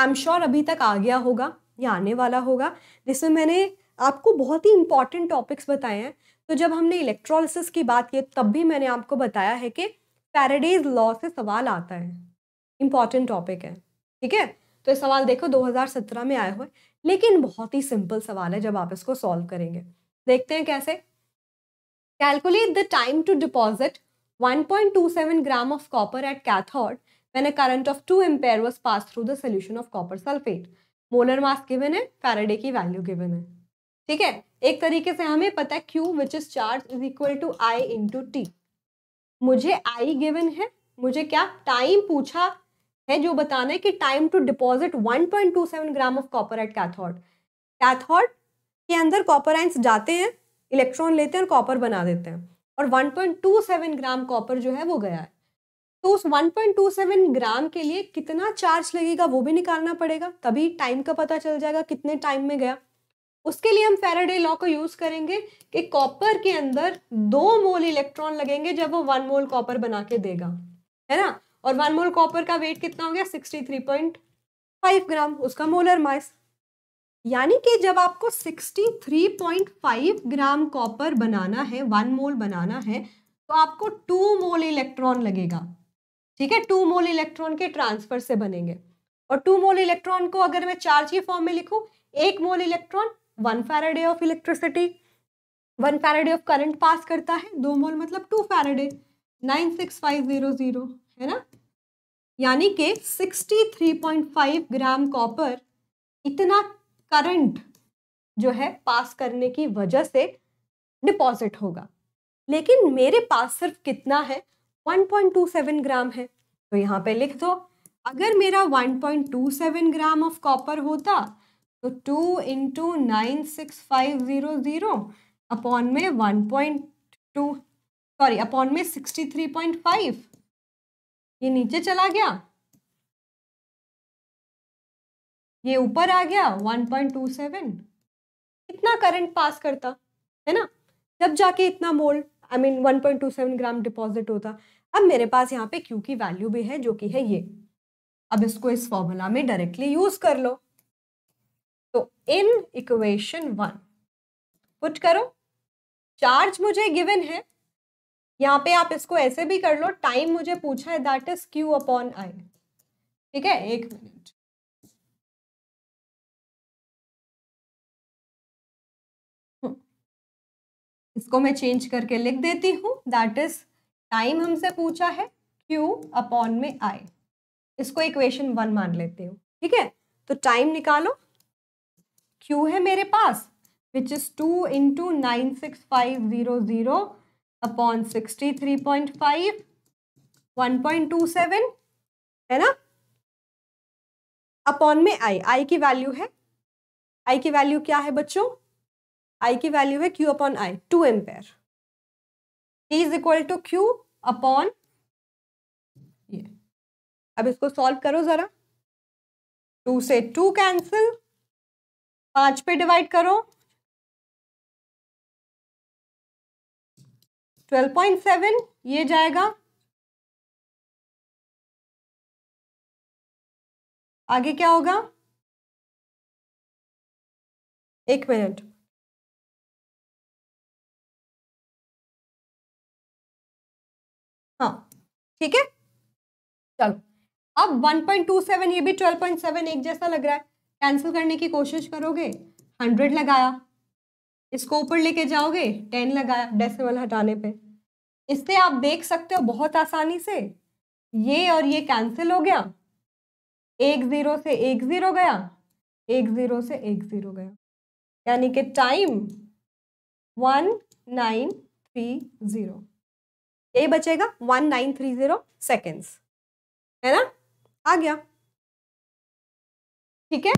आई एम श्योर अभी तक आ गया होगा या आने वाला होगा जिसमें मैंने आपको बहुत ही इंपॉर्टेंट टॉपिक्स बताए हैं तो जब हमने इलेक्ट्रोलिसिस की बात की तब भी मैंने आपको बताया है कि पैराडेज लॉ से सवाल आता है इम्पॉर्टेंट टॉपिक है ठीक है तो ये सवाल देखो 2017 में आए हुए लेकिन बहुत ही सिंपल सवाल है जब आप इसको सॉल्व करेंगे देखते हैं कैसे calculate the time to deposit 1.27 gram of copper at cathode when a current of 2 ampere was pass through the solution of copper sulphate molar mass given है, फैराडे की वैल्यू गिवन है. ठीक है एक तरीके से हमें पता है Q which is charge is equal to I into T मुझे आई गिवन है मुझे क्या टाइम पूछा है जो बताना है कि time to deposit 1.27 gram of copper at cathode cathode के अंदर कॉपर आइंस जाते हैं इलेक्ट्रॉन लेते हैं और कॉपर बना देते हैं और 1.27 ग्राम कॉपर जो है वो गया है तो उस 1.27 ग्राम के लिए कितना चार्ज लगेगा वो भी निकालना पड़ेगा तभी टाइम का पता चल जाएगा कितने टाइम में गया उसके लिए हम फेराडे लॉ को यूज करेंगे कि कॉपर के अंदर दो मोल इलेक्ट्रॉन लगेंगे जब वो वन मोल कॉपर बना के देगा है ना और वन मोल कॉपर का वेट कितना हो गया sixty three point five gram उसका मोलर मास यानी कि जब आपको फाइव ग्राम कॉपर बनाना है वन मोल बनाना है तो आपको टू मोल इलेक्ट्रॉन लगेगा ठीक है टू मोल इलेक्ट्रॉन के ट्रांसफर से बनेंगे और टू मोल इलेक्ट्रॉन को अगर मैं चार्ज के फॉर्म में लिखू एक mole electron one Faraday of electricity one Faraday of current pass करता है दो मोल मतलब two Faraday nine six five zero zero है ना यानी कि sixty three point five gram copper इतना करंट जो है पास करने की वजह से डिपॉजिट होगा लेकिन मेरे पास सिर्फ कितना है 1.27 ग्राम है तो यहाँ पे लिख दो अगर मेरा 1.27 ग्राम ऑफ कॉपर होता तो two into nine six five zero zero upon में one point two sorry upon में सिक्सटी थ्री पॉइंट फाइव ये नीचे चला गया ये ऊपर आ गया वन पॉइंट टू सेवन इतना करंट पास करता है ना जब जाके इतना mould I mean one point two seven gram deposit होता अब मेरे पास यहाँ पे क्यू की वैल्यू भी है जो कि है ये अब इसको इस फॉर्मूला में डायरेक्टली यूज कर लो तो इन इक्वेशन वन पुट करो चार्ज मुझे गिवन है यहाँ पे आप इसको ऐसे भी कर लो टाइम मुझे पूछा है that is Q upon I ठीक है एक मिनट हम्म। इसको मैं चेंज करके लिख देती हूँ दैट इज टाइम हमसे पूछा है क्यू अपॉन में आई इसको इक्वेशन वन मान लेते हो ठीक है तो टाइम निकालो क्यू है मेरे पास which is two into nine six five zero zero upon sixty three point five one point two seven है ना अपॉन में आई आई की वैल्यू है आई की वैल्यू क्या है बच्चों आई की वैल्यू है Q upon I two ampere T is equal to Q upon ये अब इसको सॉल्व करो ज़रा टू से टू कैंसिल पांच पे डिवाइड करो ट्वेल्व पॉइंट सेवन ये जाएगा आगे क्या होगा एक मिनट हाँ ठीक है चलो अब 1.27 ये भी 12.7 एक जैसा लग रहा है कैंसिल करने की कोशिश करोगे हंड्रेड लगाया इसको ऊपर लेके जाओगे टेन लगाया डेसिमल हटाने पे इससे आप देख सकते हो बहुत आसानी से ये और ये कैंसिल हो गया एक ज़ीरो से एक ज़ीरो गया एक ज़ीरो से एक ज़ीरो गया यानी कि time one nine three zero यही बचेगा one nine three zero seconds है ना आ गया ठीक है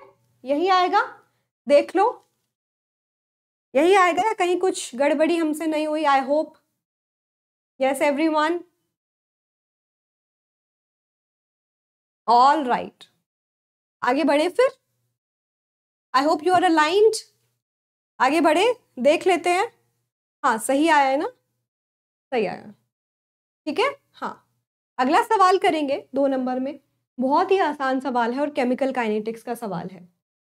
यही आएगा देख लो यही आएगा या कहीं कुछ गड़बड़ी हमसे नहीं हुई I hope yes everyone all right आगे बढ़े फिर I hope you are aligned आगे बढ़े देख लेते हैं हाँ सही आया है ना सही आया ठीक है हाँ अगला सवाल करेंगे दो नंबर में बहुत ही आसान सवाल है और केमिकल काइनेटिक्स का सवाल है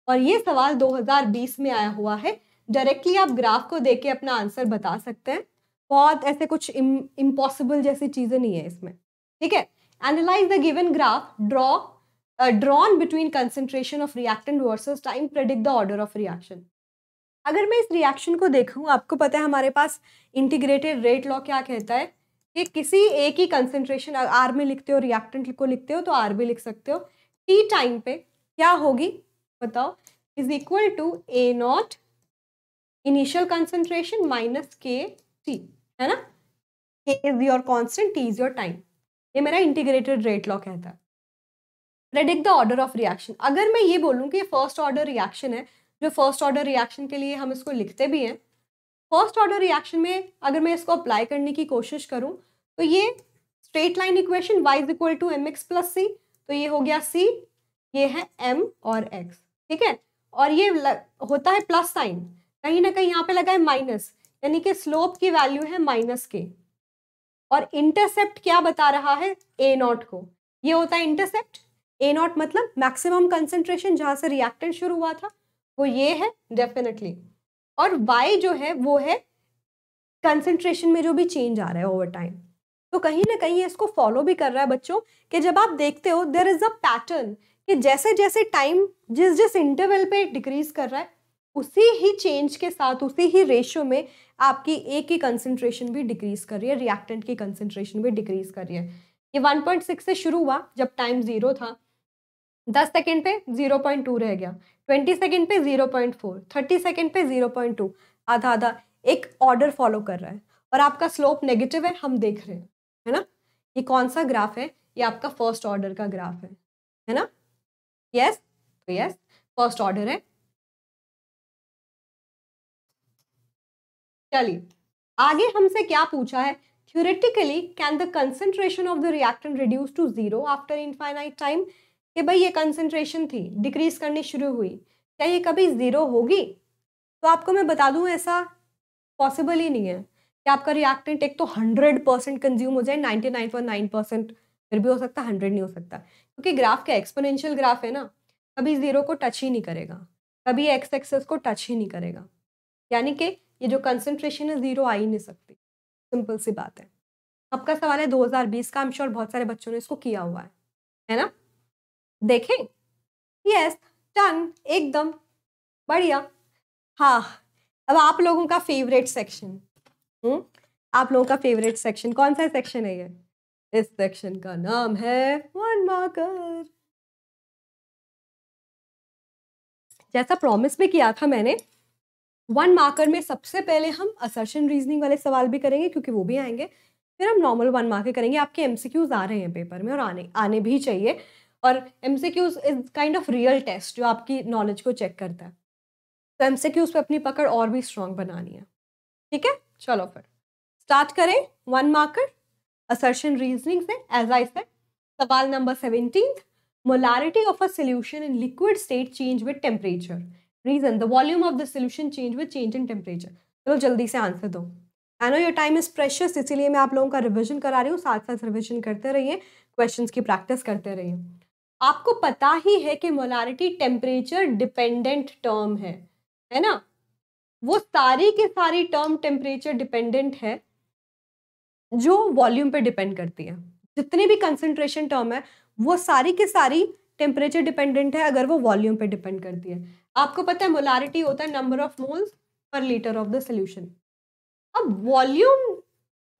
और ये सवाल 2020 में आया हुआ है डायरेक्टली आप ग्राफ को के अपना आंसर बता सकते हैं बहुत ऐसे कुछ इम्पॉसिबल जैसी चीज़ें नहीं है इसमें ठीक है analyse the given graph draw drawn between concentration of reactant versus time predict the order of reaction अगर मैं इस रिएक्शन को देखूं आपको पता है हमारे पास इंटीग्रेटेड रेट लॉ क्या कहता है कि किसी एक ही कंसेंट्रेशन आर में लिखते हो रिएक्टेंट को लिखते हो तो आर भी लिख सकते हो टी टाइम पे क्या होगी बताओ is equal to A naught initial concentration minus K T है ना K is your constant T is your time ये मेरा इंटीग्रेटेड रेट लॉ कहता है predict the order of reaction अगर मैं ये बोलूँ कि फर्स्ट ऑर्डर रिएक्शन है जो फर्स्ट ऑर्डर रिएक्शन के लिए हम इसको लिखते भी हैं फर्स्ट ऑर्डर रिएक्शन में अगर मैं इसको अप्लाई करने की कोशिश करूँ तो ये straight line equation Y is equal to M X plus C तो ये हो गया सी ये है एम और एक्स ठीक है और ये होता है प्लस साइन कहीं ना कहीं यहाँ पे लगा है माइनस यानी कि स्लोप की वैल्यू है माइनस के और इंटरसेप्ट क्या बता रहा है ए नॉट को ये होता है इंटरसेप्ट ए नॉट मतलब मैक्सिमम कंसेंट्रेशन जहाँ से रिएक्टेंट शुरू हुआ था वो ये है डेफिनेटली और वाई जो है वो है कंसेंट्रेशन में जो भी चेंज आ रहा है ओवर टाइम तो कहीं ना कहीं इसको फॉलो भी कर रहा है बच्चों कि जब आप देखते हो देर इज अ पैटर्न कि जैसे जैसे टाइम जिस जिस इंटरवल पे डिक्रीज कर रहा है उसी ही चेंज के साथ उसी ही रेशियो में आपकी ए की कंसेंट्रेशन भी डिक्रीज कर रही है रिएक्टेंट की कंसेंट्रेशन भी डिक्रीज कर रही है ये 1.6 से शुरू हुआ जब टाइम जीरो था दस सेकेंड पे जीरो पॉइंट टू रह गया ट्वेंटी सेकेंड पे zero point four thirty second पे जीरो पॉइंट टू आधा आधा एक ऑर्डर फॉलो कर रहा है और आपका स्लोप नेगेटिव है हम देख रहे हैं है ना ये कौन सा ग्राफ है ये आपका फर्स्ट ऑर्डर का ग्राफ है है ना यस तो यस फर्स्ट ऑर्डर है चलिए आगे हमसे क्या पूछा है theoretically can the concentration of the reactant reduce to zero after infinite time कि भाई ये कंसेंट्रेशन थी डिक्रीज करनी शुरू हुई क्या ये कभी ज़ीरो होगी तो आपको मैं बता दूं ऐसा पॉसिबल ही नहीं है कि आपका रिएक्टेंट एक तो हंड्रेड परसेंट कंज्यूम हो जाए ninety nine point nine percent फिर भी हो सकता हंड्रेड नहीं हो सकता क्योंकि तो ग्राफ क्या एक्सपोनेंशियल ग्राफ है ना कभी ज़ीरो को टच ही नहीं करेगा कभी एक्स एक्सेस को टच ही नहीं करेगा यानी कि ये जो कंसनट्रेशन है ज़ीरो आ ही नहीं सकती सिंपल सी बात है आपका सवाल है 2020 का आई श्योर बहुत सारे बच्चों ने इसको किया हुआ है है ना देखें यस टन एकदम बढ़िया हाँ अब आप लोगों का फेवरेट सेक्शन हम्म आप लोगों का फेवरेट सेक्शन कौन सा सेक्शन है ये इस सेक्शन का नाम है वन मार्कर जैसा प्रॉमिस में किया था मैंने वन मार्कर में सबसे पहले हम असर्शन रीजनिंग वाले सवाल भी करेंगे क्योंकि वो भी आएंगे फिर हम नॉर्मल वन मार्कर करेंगे आपके एमसीक्यूज आ रहे हैं पेपर में और आने आने भी चाहिए और M C Qs is kind of real test जो आपकी नॉलेज को चेक करता है तो एम सी क्यूज पर अपनी पकड़ और भी स्ट्रांग बनानी है ठीक है चलो फिर स्टार्ट करें वन मार्कर assertion reasoning से as I said. सवाल number 17th. Molarity of a solution in liquid state change with temperature. Reason the volume of the solution change with change in temperature. चलो जल्दी से answer दो I know your time is precious इसीलिए मैं आप लोगों का रिविजन करा रही हूँ साथ साथ रिविजन करते रहिए क्वेश्चंस की प्रैक्टिस करते रहिए आपको पता ही है कि मोलारिटी टेम्परेचर डिपेंडेंट टर्म है है ना वो सारी की सारी टर्म टेम्परेचर डिपेंडेंट है जो वॉल्यूम पे डिपेंड करती है जितनी भी कंसेंट्रेशन टर्म है वो सारी की सारी टेम्परेचर डिपेंडेंट है अगर वो वॉल्यूम पे डिपेंड करती है आपको पता है मोलारिटी होता है number of moles per litre of the solution अब वॉल्यूम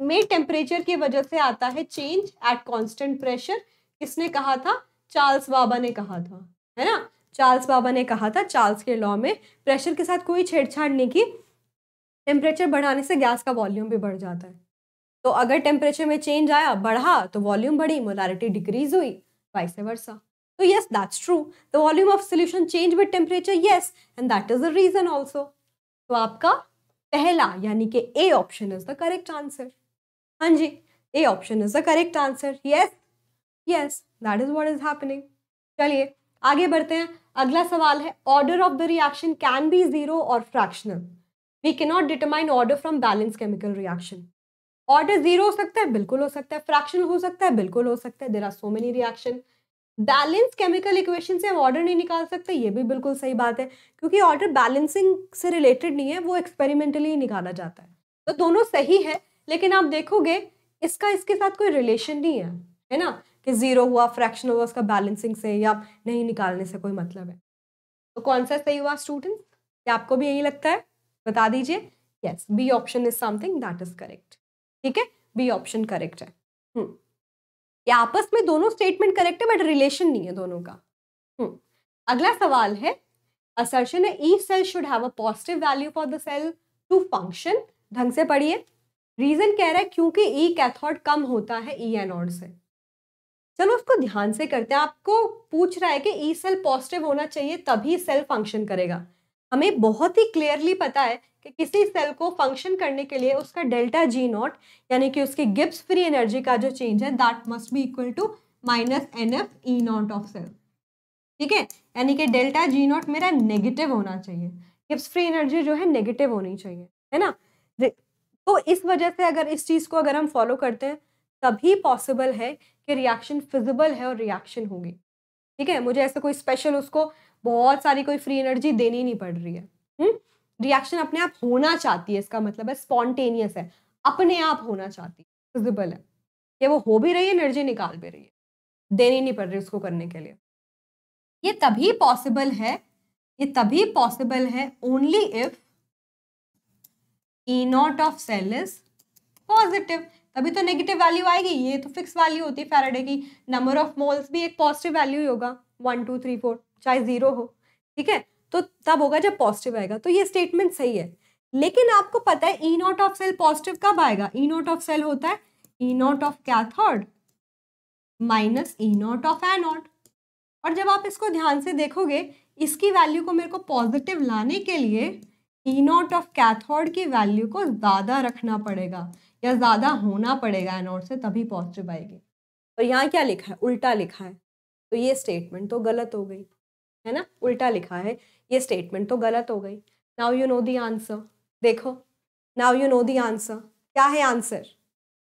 में टेम्परेचर की वजह से आता है चेंज एट कॉन्स्टेंट प्रेशर किसने कहा था चार्ल्स बाबा ने कहा था है ना चार्ल्स बाबा ने कहा था चार्ल्स के लॉ में प्रेशर के साथ कोई छेड़छाड़ नहीं की टेम्परेचर बढ़ाने से गैस का वॉल्यूम भी बढ़ जाता है तो अगर टेम्परेचर में चेंज आया बढ़ा तो वॉल्यूम बढ़ी मोलारिटी डिक्रीज हुई वाइस वर्षा तो yes that's true the volume of solution change with temperature yes and that is the reason also तो आपका पहला यानी कि A option is the correct answer हाँ जी A option is the correct answer yes yes that is what is happening चलिए आगे बढ़ते हैं अगला सवाल है order of the reaction can be zero और फ्रैक्शनल वी के not determine order from balance chemical reaction order zero हो सकता है बिल्कुल हो सकता है फ्रैक्शन हो सकता है बिल्कुल हो सकता है there are so many reaction balance chemical equation से हम ऑर्डर नहीं निकाल सकते ये भी बिल्कुल सही बात है क्योंकि ऑर्डर बैलेंसिंग से रिलेटेड नहीं है वो एक्सपेरिमेंटली ही निकाला जाता है तो दोनों सही है लेकिन आप देखोगे इसका इसके साथ कोई रिलेशन नहीं है है ना कि जीरो हुआ फ्रैक्शन हुआ उसका बैलेंसिंग से या नहीं निकालने से कोई मतलब है तो कौन सा सही हुआ स्टूडेंट क्या आपको भी यही लगता है बता दीजिए yes B option is something that is correct ठीक है बी ऑप्शन करेक्ट है हम्म। या आपस में दोनों स्टेटमेंट करेक्ट है बट रिलेशन नहीं है दोनों का हम्म। अगला सवाल है असर्शन है E cell should have a positive value for the cell to function ढंग से पढ़िए रीजन कह रहा है क्योंकि ई e कैथोड कम होता है ई e ऑड से चलो उसको ध्यान से करते हैं आपको पूछ रहा है कि ई सेल पॉजिटिव होना चाहिए तभी सेल फंक्शन करेगा हमें बहुत ही क्लियरली पता है कि किसी सेल को फंक्शन करने के लिए उसका डेल्टा जी नॉट यानी कि उसकी गिप्स फ्री एनर्जी का जो चेंज है that must be equal to minus N F E naught of cell ठीक है यानी कि डेल्टा जी नॉट मेरा नेगेटिव होना चाहिए गिप्स फ्री एनर्जी जो है नेगेटिव होनी चाहिए है ना तो इस वजह से अगर इस चीज़ को अगर हम फॉलो करते हैं तभी पॉसिबल है कि रिएक्शन फिजिबल है और रिएक्शन होगी ठीक है मुझे ऐसे कोई स्पेशल उसको बहुत सारी कोई फ्री एनर्जी देनी नहीं पड़ रही है हुँ? हम्म? रिएक्शन अपने आप होना चाहती है इसका मतलब है स्पॉन्टेनियस है अपने आप होना चाहती है फिजिबल है ये वो हो भी रही है एनर्जी निकाल भी रही है देनी नहीं पड़ रही उसको करने के लिए ये तभी पॉसिबल है ये तभी पॉसिबल है only if E naught of cell is positive तभी तो नेगेटिव वैल्यू आएगी ये तो फिक्स वैल्यू होती है फैराडे की नंबर ऑफ मोल्स भी एक पॉजिटिव वैल्यू ही होगा वन टू थ्री फोर चाहे जीरो हो ठीक है तो तब होगा जब पॉजिटिव आएगा तो ये स्टेटमेंट सही है लेकिन आपको पता है E naught of cell positive कब आएगा ई नॉट ऑफ सेल होता है E naught of cathode minus E naught of anode और जब आप इसको ध्यान से देखोगे इसकी वैल्यू को मेरे को पॉजिटिव लाने के लिए ई नॉट ऑफ कैथोड की वैल्यू को ज़्यादा रखना पड़ेगा या ज़्यादा होना पड़ेगा एनॉट से तभी पॉजिटिव आएगी और यहाँ क्या लिखा है उल्टा लिखा है तो ये स्टेटमेंट तो गलत हो गई है ना उल्टा लिखा है ये स्टेटमेंट तो गलत हो गई now you know the answer देखो now you know the answer क्या है आंसर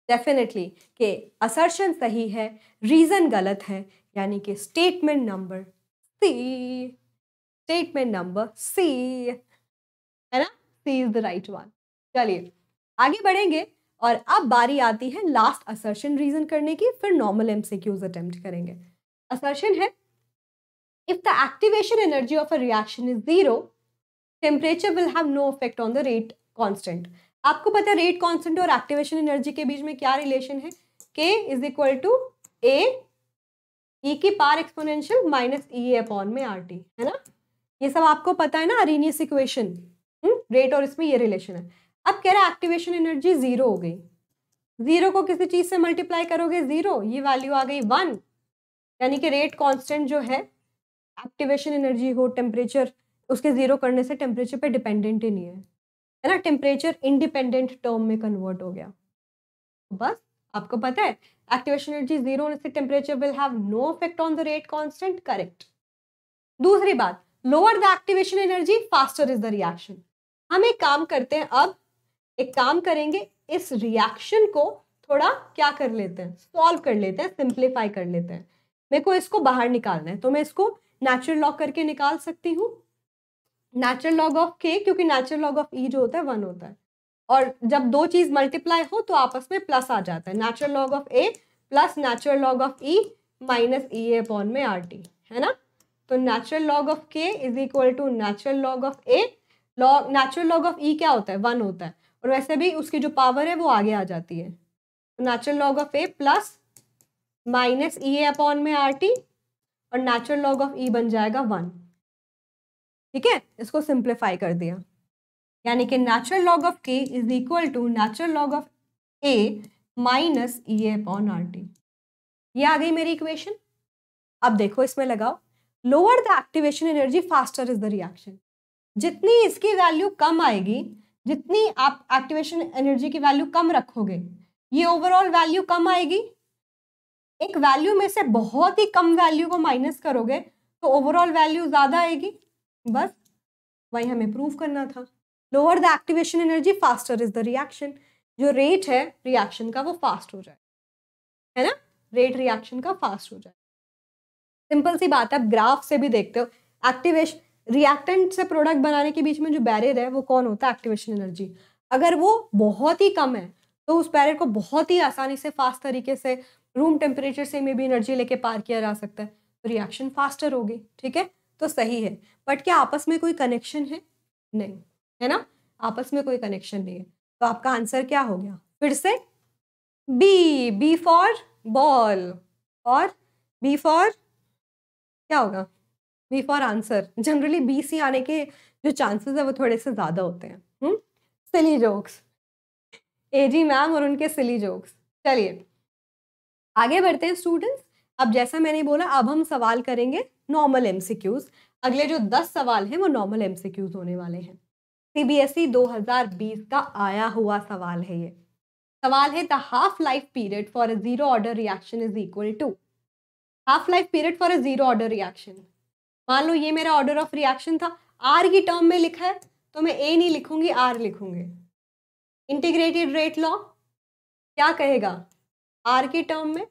डेफिनेटली के असर्शन सही है रीज़न गलत है यानी कि statement number C statement number C है ना C is the right one चलिए आगे बढ़ेंगे और अब बारी आती है लास्ट असर्शन रीज़न करने की फिर normal M C Qs attempt करेंगे असर्शन है If the activation energy of a reaction is zero, temperature will have no effect on the rate constant. आपको पता है रेट कॉन्स्टेंट और एक्टिवेशन एनर्जी के बीच में क्या रिलेशन है के इज इक्वल टू ए की power exponential minus E upon में आर टी है ना ये सब आपको पता है ना अरिनियस इक्वेशन रेट और इसमें ये रिलेशन है अब कह रहा है एक्टिवेशन एनर्जी जीरो हो गई जीरो को किसी चीज से मल्टीप्लाई करोगे जीरो ये वैल्यू आ गई वन यानी कि रेट कांस्टेंट जो है एक्टिवेशन एनर्जी हो टेम्परेचर उसके ज़ीरो करने से टेम्परेचर पे डिपेंडेंट ही नहीं है है ना टेम्परेचर इंडिपेंडेंट टर्म में कन्वर्ट हो गया बस आपको पता है एक्टिवेशन एनर्जी जीरो होने से temperature will have no effect on the rate constant correct दूसरी बात lower the activation energy faster is the reaction हम एक काम करते हैं अब एक काम करेंगे इस रिएक्शन को थोड़ा क्या कर लेते हैं सॉल्व कर लेते हैं सिंप्लीफाई कर लेते हैं मेरे को इसको बाहर निकालना है तो मैं इसको नेचुरल लॉग करके निकाल सकती हूँ नेचुरल लॉग ऑफ के क्योंकि नेचुरल लॉग ऑफ ई जो होता है वन होता है और जब दो चीज मल्टीप्लाई हो तो आपस में प्लस आ जाता है natural log of A plus natural log of E minus E A upon में आर टी है ना तो natural log of K is equal to natural log of A log natural log of E क्या होता है one होता है और वैसे भी उसकी जो पावर है वो आगे आ जाती है natural log of A plus minus E A upon में आर टी और नेचुरल लॉग ऑफ ई बन जाएगा वन ठीक है इसको सिंप्लीफाई कर दिया यानी कि natural log of K is equal to natural log of A minus E A upon R T ये आ गई मेरी इक्वेशन अब देखो इसमें लगाओ lower the activation energy faster is the reaction जितनी इसकी वैल्यू कम आएगी जितनी आप एक्टिवेशन एनर्जी की वैल्यू कम रखोगे ये ओवरऑल वैल्यू कम आएगी एक वैल्यू में से बहुत ही कम वैल्यू को माइनस करोगे तो ओवरऑल वैल्यू ज़्यादा आएगी बस वही हमें प्रूव करना था lower the activation energy faster is the reaction जो रेट है रिएक्शन का वो फास्ट हो जाए है ना रेट रिएक्शन का फास्ट हो जाए सिंपल सी बात है ग्राफ से भी देखते हो एक्टिवेशन रिएक्टेंट से प्रोडक्ट बनाने के बीच में जो बैरियर है वो कौन होता है एक्टिवेशन एनर्जी अगर वो बहुत ही कम है तो उस बैरियर को बहुत ही आसानी से फास्ट तरीके से रूम टेम्परेचर से मे भी एनर्जी लेके पार किया जा सकता है तो रिएक्शन फास्टर होगी ठीक है तो सही है बट क्या आपस में कोई कनेक्शन है नहीं है ना आपस में कोई कनेक्शन नहीं है तो आपका आंसर क्या हो गया फिर से बी बी फॉर बॉल और बी फॉर क्या होगा B for answer generally B C आने के जो चांसेस है वो थोड़े से ज़्यादा होते हैं सिली जोक्स ए जी मैम और उनके सिली जोक्स चलिए आगे बढ़ते हैं स्टूडेंट्स अब जैसा मैंने बोला अब हम सवाल करेंगे नॉर्मल एम अगले जो दस सवाल हैं वो नॉर्मल एम होने वाले हैं सीबीएसई e 2020 का आया हुआ सवाल है ये सवाल है the half life period for a zero order reaction is equal to half life period for a zero order reaction मान लो ये मेरा ऑर्डर ऑफ रिएक्शन था आर की टर्म में लिखा है तो मैं ए नहीं लिखूंगी आर लिखूंगी इंटीग्रेटेड रेट लॉ क्या कहेगा आर के टर्म में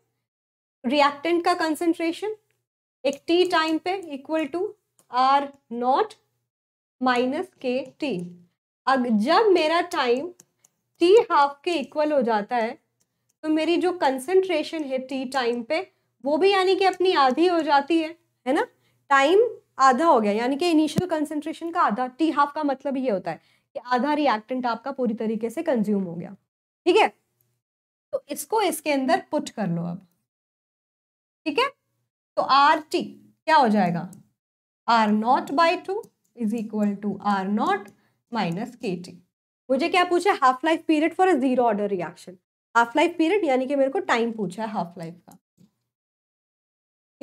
रिएक्टेंट का कंसेंट्रेशन एक टी टाइम पे equal to R naught minus K T अब जब मेरा टाइम टी हाफ के इक्वल हो जाता है तो मेरी जो कंसेंट्रेशन है टी टाइम पे वो भी यानी कि अपनी आधी हो जाती है है ना टाइम आधा हो गया यानी कि इनिशियल कंसेंट्रेशन का आधा टी हाफ का मतलब ये होता है कि आधा रिएक्टेंट आपका पूरी तरीके से कंज्यूम हो गया ठीक है तो इसको इसके अंदर पुट कर लो अब ठीक है तो आर टी क्या हो जाएगा R naught by two is equal to R naught minus K T मुझे क्या पूछा है half life period for a zero order reaction half life period यानी कि मेरे को टाइम पूछा है हाफ लाइफ का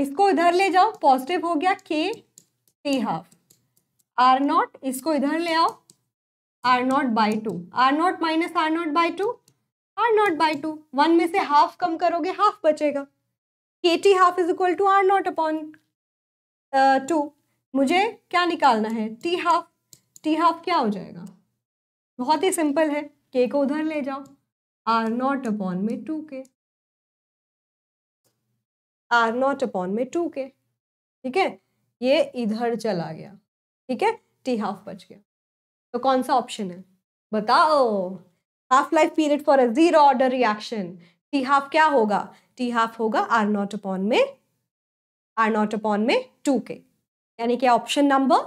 इसको इधर ले जाओ पॉजिटिव हो गया के टी हाफ आर नॉट इसको इधर ले आओ R naught by two R naught minus R naught by two R naught by two one में से हाफ कम करोगे हाफ बचेगा K T half is equal to R naught upon two मुझे क्या निकालना है टी हाफ टी हाफ क्या हो जाएगा बहुत ही सिंपल है के को उधर ले जाओ आर नॉट अपॉन में two K R naught upon में टू के ठीक है ये इधर चला गया ठीक है टी हाफ बच गया तो कौन सा ऑप्शन है बताओ half life period for a zero order reaction T half क्या होगा टी हाफ होगा आर नॉट अपॉन में आर नॉट अपॉन में टू के यानी कि ऑप्शन नंबर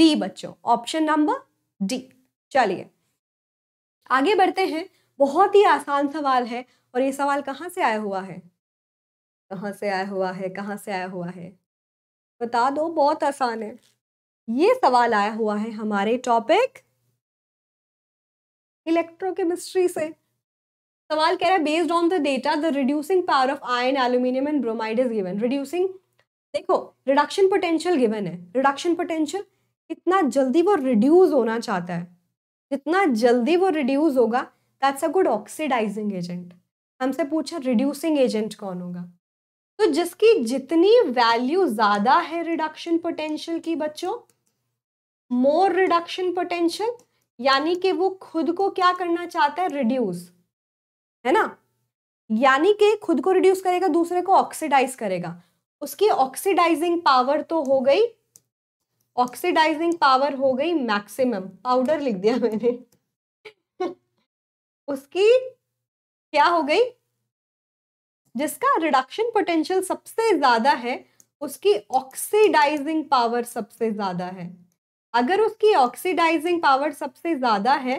डी बच्चों ऑप्शन नंबर डी चलिए आगे बढ़ते हैं बहुत ही आसान सवाल है और ये सवाल कहाँ से आया हुआ है कहाँ से आया हुआ है कहाँ से आया हुआ है बता दो बहुत आसान है ये सवाल आया हुआ है हमारे टॉपिक इलेक्ट्रोकेमिस्ट्री से सवाल कह रहा है based on the data the reducing power of ion aluminium and bromide is given reducing देखो रिडक्शन पोटेंशियल गिवन है रिडक्शन पोटेंशियल कितना जल्दी वो रिड्यूस होना चाहता है जितना जल्दी वो रिड्यूस होगा that's a good oxidising agent हमसे पूछा रिड्यूसिंग एजेंट कौन होगा तो जिसकी जितनी वैल्यू ज़्यादा है रिडक्शन पोटेंशियल की बच्चों मोर रिडक्शन पोटेंशियल यानी कि वो खुद को क्या करना चाहता है रिड्यूस है ना यानी कि खुद को रिड्यूस करेगा दूसरे को ऑक्सीडाइज करेगा उसकी ऑक्सीडाइजिंग पावर तो हो गई ऑक्सीडाइजिंग पावर हो गई मैक्सिमम पाउडर लिख दिया मैंने उसकी क्या हो गई जिसका रिडक्शन पोटेंशियल सबसे ज्यादा है उसकी ऑक्सीडाइजिंग पावर सबसे ज्यादा है अगर उसकी ऑक्सीडाइजिंग पावर सबसे ज़्यादा है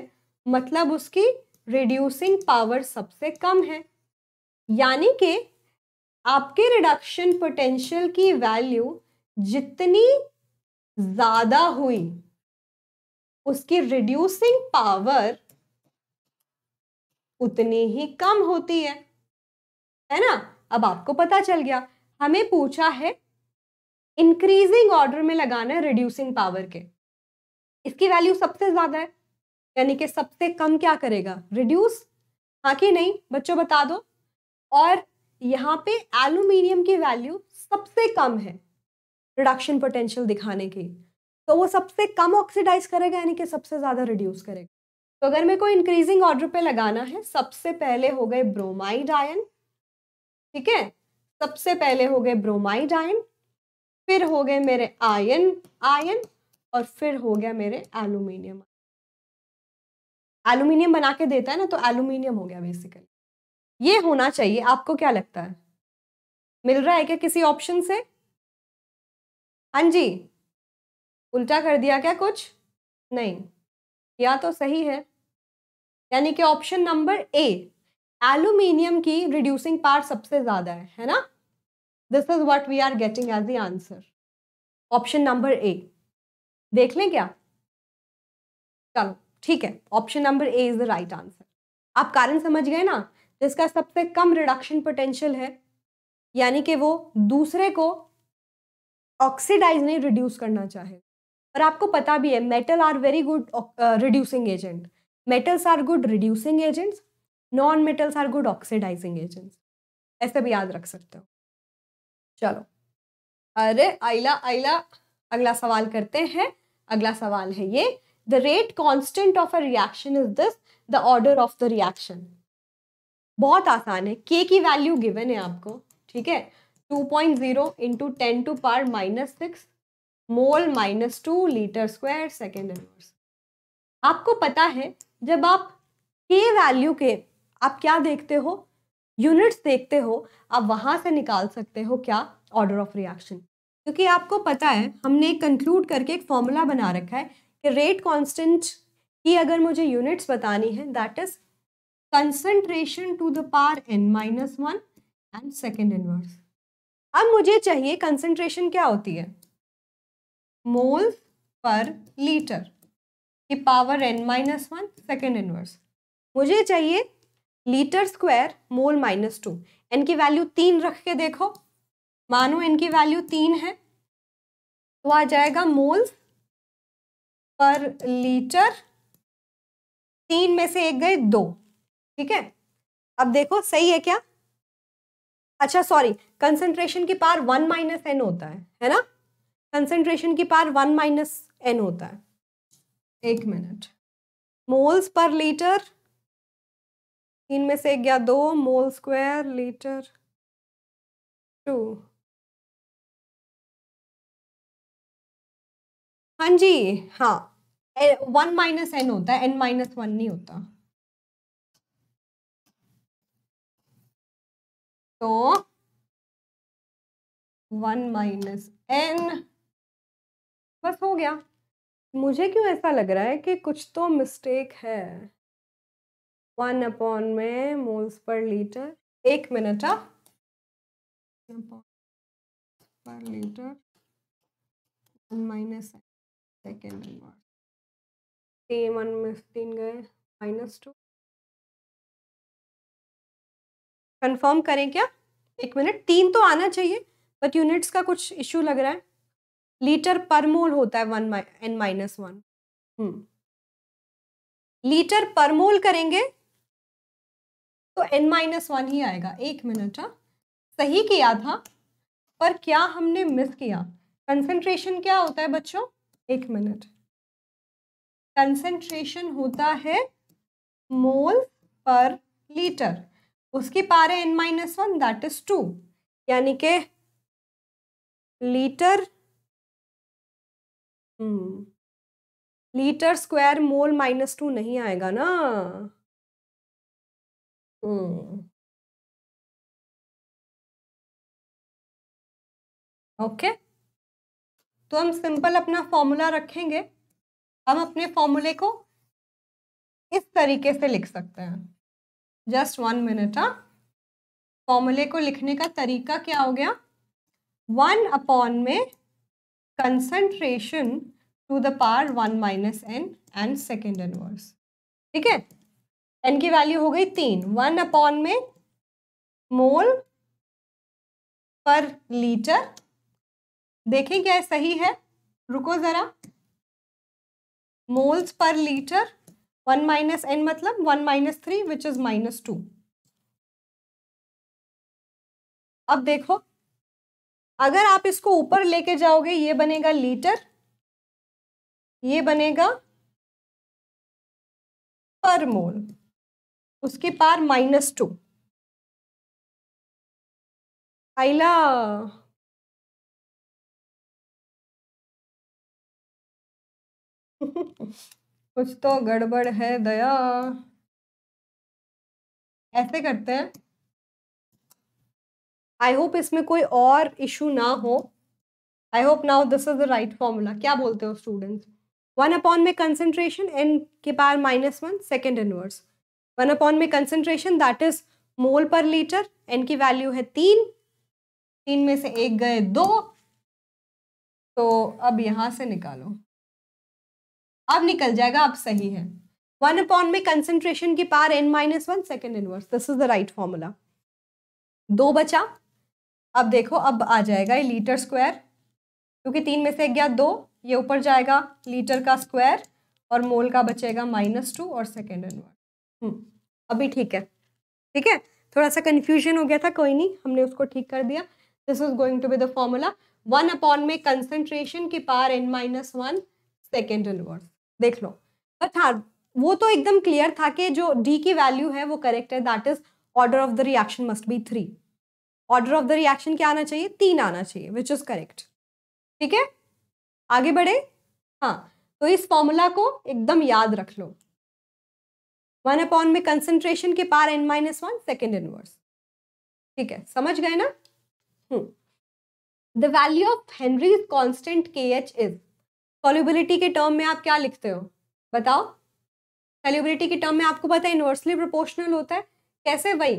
मतलब उसकी रिड्यूसिंग पावर सबसे कम है यानी कि आपके रिडक्शन पोटेंशियल की वैल्यू जितनी ज़्यादा हुई उसकी रिड्यूसिंग पावर उतनी ही कम होती है है ना अब आपको पता चल गया हमें पूछा है इंक्रीजिंग ऑर्डर में लगाना है रिड्यूसिंग पावर के इसकी वैल्यू सबसे ज़्यादा है यानी कि सबसे कम क्या करेगा रिड्यूस हाँ कि नहीं बच्चों बता दो और यहाँ पे एल्यूमिनियम की वैल्यू सबसे कम है रिडक्शन पोटेंशियल दिखाने की तो वो सबसे कम ऑक्सीडाइज करेगा यानी कि सबसे ज़्यादा रिड्यूस करेगा तो अगर मेरे को इंक्रीजिंग ऑर्डर पे लगाना है सबसे पहले हो गए ब्रोमाइड आयन ठीक है सबसे पहले हो गए ब्रोमाइड आयन फिर हो गए मेरे आयन आयन और फिर हो गया मेरे एलुमिनियम एलुमिनियम बना के देता है ना तो एलुमिनियम हो गया बेसिकली ये होना चाहिए आपको क्या लगता है मिल रहा है क्या किसी ऑप्शन से हाँ जी उल्टा कर दिया क्या कुछ नहीं या तो सही है यानी कि ऑप्शन नंबर ए एलुमिनियम की रिड्यूसिंग पार्ट सबसे ज़्यादा है है ना this is what we are getting as the answer option number A देख लें क्या चलो ठीक है option number A is the right answer आप कारण समझ गए ना जिसका सबसे कम रिडक्शन पोटेंशियल है यानी कि वो दूसरे को ऑक्सीडाइज नहीं रिड्यूस करना चाहे और आपको पता भी है metal are very good reducing agent metals are good reducing agents non metals are good oxidising agents ऐसे भी याद रख सकते हो चलो अरे आइला आइला अगला सवाल करते हैं अगला सवाल है ये the rate constant of a reaction is this the order of the reaction बहुत आसान है के की वैल्यू गिवन है आपको ठीक है two point zero into ten to power minus six mole minus two litre square second inverse आपको पता है जब आप के वैल्यू के आप क्या देखते हो यूनिट्स देखते हो आप वहां से निकाल सकते हो क्या ऑर्डर ऑफ रिएक्शन क्योंकि आपको पता है हमने कंक्लूड करके एक फॉर्मूला बना रखा है कि रेट कांस्टेंट की अगर मुझे यूनिट्स बतानी है that is concentration to the power N minus one and second inverse अब मुझे चाहिए कंसंट्रेशन क्या होती है मोल पर लीटर की power N minus one second inverse मुझे चाहिए litre square mole minus two N की वैल्यू तीन रख के देखो मानो इनकी वैल्यू तीन है तो आ जाएगा मोल्स पर लीटर तीन में से एक गए दो ठीक है अब देखो सही है क्या अच्छा सॉरी कंसेंट्रेशन की पार वन माइनस एन होता है है ना कंसेंट्रेशन की पार वन माइनस एन होता है एक मिनट मोल्स पर लीटर तीन में से एक गया दो मोल स्क्वायर लीटर टू हाँ जी हाँ वन माइनस एन होता है एन माइनस वन नहीं होता तो वन माइनस एन बस हो गया मुझे क्यों ऐसा लग रहा है कि कुछ तो मिस्टेक है वन अपॉन में मोल्स पर लीटर एक minute per litre minus N second second one में 115 गए माइनस टू कंफर्म करें क्या एक मिनट तीन तो आना चाहिए बट यूनिट्स का कुछ इश्यू लग रहा है लीटर पर मोल होता है one N minus one litre per mole करेंगे तो एन माइनस वन ही आएगा एक मिनट हाँ सही किया था पर क्या हमने मिस किया कंसंट्रेशन क्या होता है बच्चों एक मिनट कंसेंट्रेशन होता है मोल पर लीटर उसकी पार है N minus one that is two यानी के litre litre square mole minus two नहीं आएगा ना ओके हम्म। okay. तो हम सिंपल अपना फॉर्मूला रखेंगे हम अपने फॉर्मूले को इस तरीके से लिख सकते हैं जस्ट वन मिनट हाँ फॉर्मूले को लिखने का तरीका क्या हो गया वन अपॉन में concentration to the power one minus N and second inverse ठीक है एन की वैल्यू हो गई तीन वन अपॉन में मोल पर लीटर देखें क्या सही है रुको ज़रा moles per litre one minus N मतलब one minus three which is minus two अब देखो अगर आप इसको ऊपर लेके जाओगे ये बनेगा लीटर ये बनेगा पर मोल उसके पार माइनस टू आइला कुछ तो गड़बड़ है दया ऐसे करते हैं आई होप इसमें कोई और इशू ना हो I hope now this is the right formula क्या बोलते हो स्टूडेंट्स वन अपॉन में कंसेंट्रेशन एन के पार minus one second inverse one upon में कंसेंट्रेशन दैट इज मोल पर लीटर एन की वैल्यू है तीन तीन में से एक गए दो तो अब यहां से निकालो अब निकल जाएगा अब सही है वन अपॉन में कंसेंट्रेशन की power N minus one second inverse this is the right formula दो बचा अब देखो अब आ जाएगा ये लीटर स्क्वायर क्योंकि तीन में से गया दो ये ऊपर जाएगा लीटर का स्क्वायर और मोल का बचेगा माइनस टू और सेकेंड इनवर्स हम्म, अभी ठीक है ठीक है थोड़ा सा कन्फ्यूजन हो गया था कोई नहीं हमने उसको ठीक कर दिया this is going to be the formula one upon में कंसेंट्रेशन की power N minus one second inverse देख लो बट हाँ वो तो एकदम क्लियर था कि जो डी की वैल्यू है वो करेक्ट है that is order of the reaction must be three order of the reaction क्या आना चाहिए तीन आना चाहिए विच इज करेक्ट ठीक है आगे बढ़े हाँ तो इस फॉर्मूला को एकदम याद रख लो वन अपॉन में कंसेंट्रेशन के power N minus one second inverse ठीक है समझ गए ना the value of Henry's constant K H is solubility के टर्म में आप क्या लिखते हो बताओ सोल्यूबिलिटी के टर्म में आपको पता है इन्वर्सली प्रोपोर्शनल होता है कैसे वही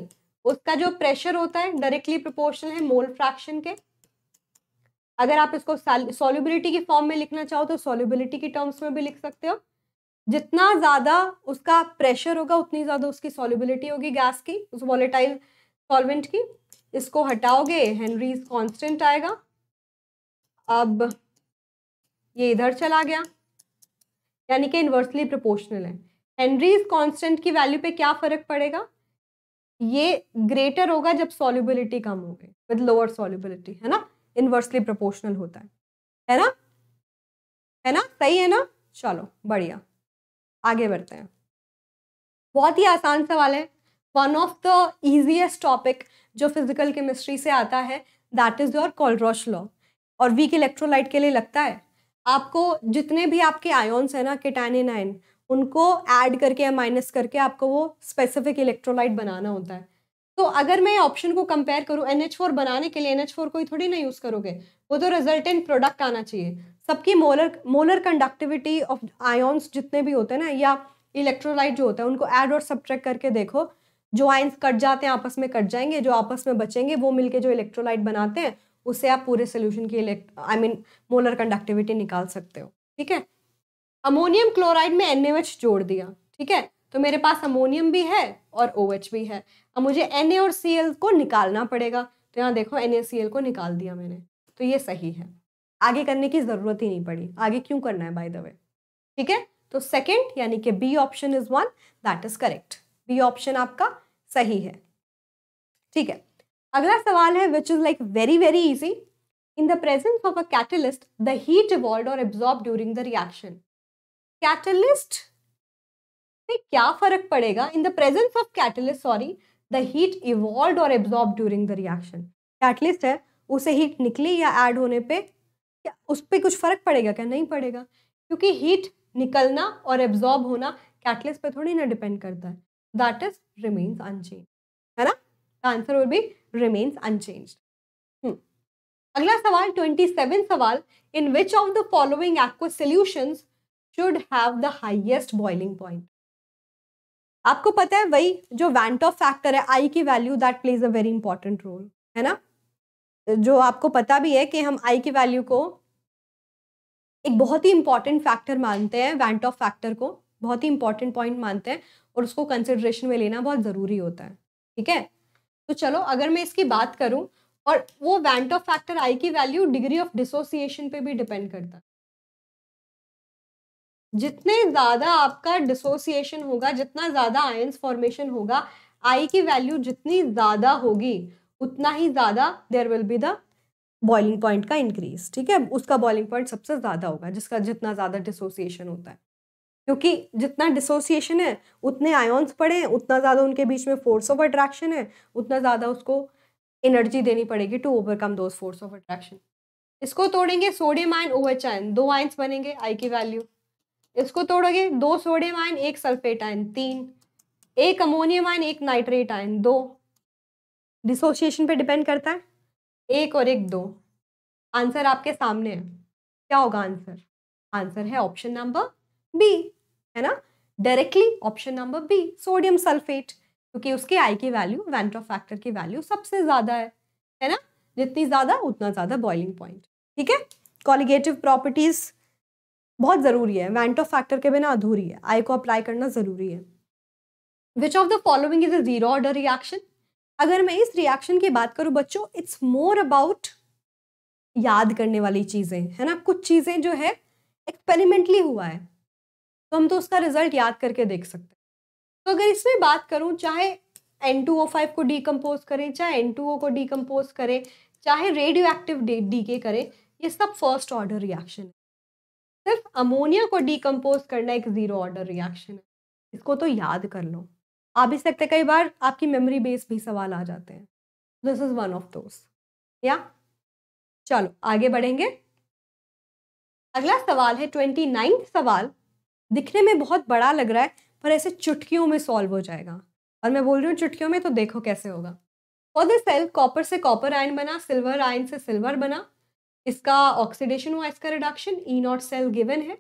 उसका जो प्रेशर होता है डायरेक्टली प्रोपोर्शनल है मोल फ्रैक्शन के अगर आप इसको सोल्यूबिलिटी के फॉर्म में लिखना चाहो तो सोल्यूबिलिटी के टर्म्स में भी लिख सकते हो जितना ज़्यादा उसका प्रेशर होगा उतनी ज़्यादा उसकी सॉल्युबिलिटी होगी गैस की उस वॉलेटाइल सॉल्वेंट की इसको हटाओगे हेनरीज कांस्टेंट आएगा अब ये इधर चला गया यानी कि इन्वर्सली प्रोपोर्शनल है हेनरीज कांस्टेंट की वैल्यू पे क्या फर्क पड़ेगा ये ग्रेटर होगा जब सॉल्युबिलिटी कम हो गई विद लोअर सॉल्युबिलिटी है ना इन्वर्सली प्रोपोर्शनल होता है है ना है ना सही है ना चलो बढ़िया आगे बढ़ते हैं बहुत ही आसान सवाल है one of the easiest topic जो फिजिकल केमिस्ट्री से आता है that is your Kohlrausch law और वीक इलेक्ट्रोलाइट के लिए लगता है आपको जितने भी आपके आयोन्स हैं ना किटानिन आयन उनको ऐड करके या माइनस करके आपको वो स्पेसिफिक इलेक्ट्रोलाइट बनाना होता है तो अगर मैं ऑप्शन को कंपेयर करूँ एन फोर बनाने के लिए एन फोर को ही थोड़ी ना यूज़ करोगे वो तो रिजल्टेंट प्रोडक्ट आना चाहिए सबकी molar molar conductivity of ions जितने भी होते हैं ना या इलेक्ट्रोलाइट जो होता है उनको ऐड और सब्ट्रैक्ट करके देखो जो आयन्स कट जाते हैं आपस में कट जाएंगे जो आपस में बचेंगे वो मिलके जो इलेक्ट्रोलाइट बनाते हैं उससे आप पूरे सोल्यूशन की elect I mean molar conductivity निकाल सकते हो ठीक है अमोनियम क्लोराइड में एन जोड़ दिया ठीक है तो मेरे पास अमोनियम भी है और ओ OH भी है अब मुझे एन और सी को निकालना पड़ेगा तो यहाँ देखो एन को निकाल दिया मैंने तो ये सही है आगे करने की ज़रूरत ही नहीं पड़ी आगे क्यों करना है बाय द वे ठीक है तो सेकंड यानी कि B option is one that is correct B option आपका सही है ठीक है अगला सवाल है which is like very very easy in the presence of a catalyst the heat evolve or absorb during the reaction catalyst से क्या फर्क पड़ेगा in the presence of catalyst sorry the heat evolve or absorb during the reaction catalyst है उसे heat निकले या add होने पर उस पर कुछ फर्क पड़ेगा क्या नहीं पड़ेगा क्योंकि हीट निकलना और एब्जॉर्ब होना कैटलिस्ट पर थोड़ी ना डिपेंड करता है दैट इज रिमेन्स अनचेंज है ना answer will be remains unchanged. Hmm. अगला सवाल 27 सवाल in which of the following aqueous solutions should have the highest boiling point? आपको पता है वही जो ऑफ फैक्टर है आई की value that plays a very important role है ना जो आपको पता भी है कि हम आई की वैल्यू को एक बहुत ही इंपॉर्टेंट फैक्टर मानते हैं ऑफ फैक्टर को बहुत ही इंपॉर्टेंट पॉइंट मानते हैं और उसको कंसिडरेशन में लेना बहुत ज़रूरी होता है ठीक है तो चलो अगर मैं इसकी बात करूं और वो वैंट ऑफ फैक्टर आई की वैल्यू डिग्री ऑफ डिसोसिएशन पे भी डिपेंड करता है जितने ज़्यादा आपका डिसोसिएशन होगा जितना ज़्यादा आयंस फॉर्मेशन होगा आई की वैल्यू जितनी ज़्यादा होगी उतना ही ज़्यादा there will be the boiling point का इंक्रीज ठीक है उसका बॉइलिंग पॉइंट सबसे ज़्यादा होगा जिसका जितना ज़्यादा डिसोसिएशन होता है क्योंकि जितना डिसोसिएशन है उतने आयोन्स पड़े हैं उतना ज़्यादा उनके बीच में फोर्स ऑफ अट्रैक्शन है उतना ज़्यादा उसको एनर्जी देनी पड़ेगी to overcome those force of attraction इसको तोड़ेंगे सोडियम आयन एच आयन दो आयन्स बनेंगे आई की वैल्यू इसको तोड़ोगे दो सोडियम आयन एक सल्फेट आयन तीन एक अमोनियम आयन एक नाइट्रेट आयन दो डिसोसिएशन पे डिपेंड करता है एक और एक दो आंसर आपके सामने है क्या होगा आंसर आंसर है ऑप्शन नंबर बी है ना directly option number B sodium sulphate क्योंकि उसके आई की वैल्यू वेंट्रो फैक्टर की वैल्यू सबसे ज़्यादा है है ना जितनी ज़्यादा उतना ज़्यादा बॉइलिंग पॉइंट ठीक है कॉलिगेटिव प्रॉपर्टीज़ बहुत ज़रूरी है वेंट्रो फैक्टर के बिना अधूरी है आई को अप्लाई करना ज़रूरी है which of the following is a zero order reaction अगर मैं इस रिएक्शन की बात करूँ बच्चों इट्स मोर अबाउट याद करने वाली चीज़ें है ना कुछ चीज़ें जो है एक्सपेरिमेंटली हुआ है तो हम तो उसका रिजल्ट याद करके देख सकते हैं तो अगर इसमें बात करूँ चाहे एन टू ओ फाइव को डीकम्पोज करें चाहे एन टू ओ को डीकम्पोज करें चाहे रेडियो एक्टिव डी करें ये सब फर्स्ट ऑर्डर रिएक्शन है सिर्फ अमोनिया को डीकम्पोज करना एक ज़ीरो ऑर्डर रिएक्शन है इसको तो याद कर लो आप भी सकते कई बार आपकी मेमोरी बेस भी सवाल आ जाते हैं this is one of those या चलो आगे बढ़ेंगे अगला सवाल है ट्वेंटी नाइन्थ सवाल दिखने में बहुत बड़ा लग रहा है पर ऐसे चुटकियों में सॉल्व हो जाएगा और मैं बोल रही हूँ चुटकियों में तो देखो कैसे होगा फॉर द सेल कॉपर से कॉपर आयन बना सिल्वर आयन से सिल्वर बना इसका ऑक्सीडेशन हुआ इसका reduction E naught cell given है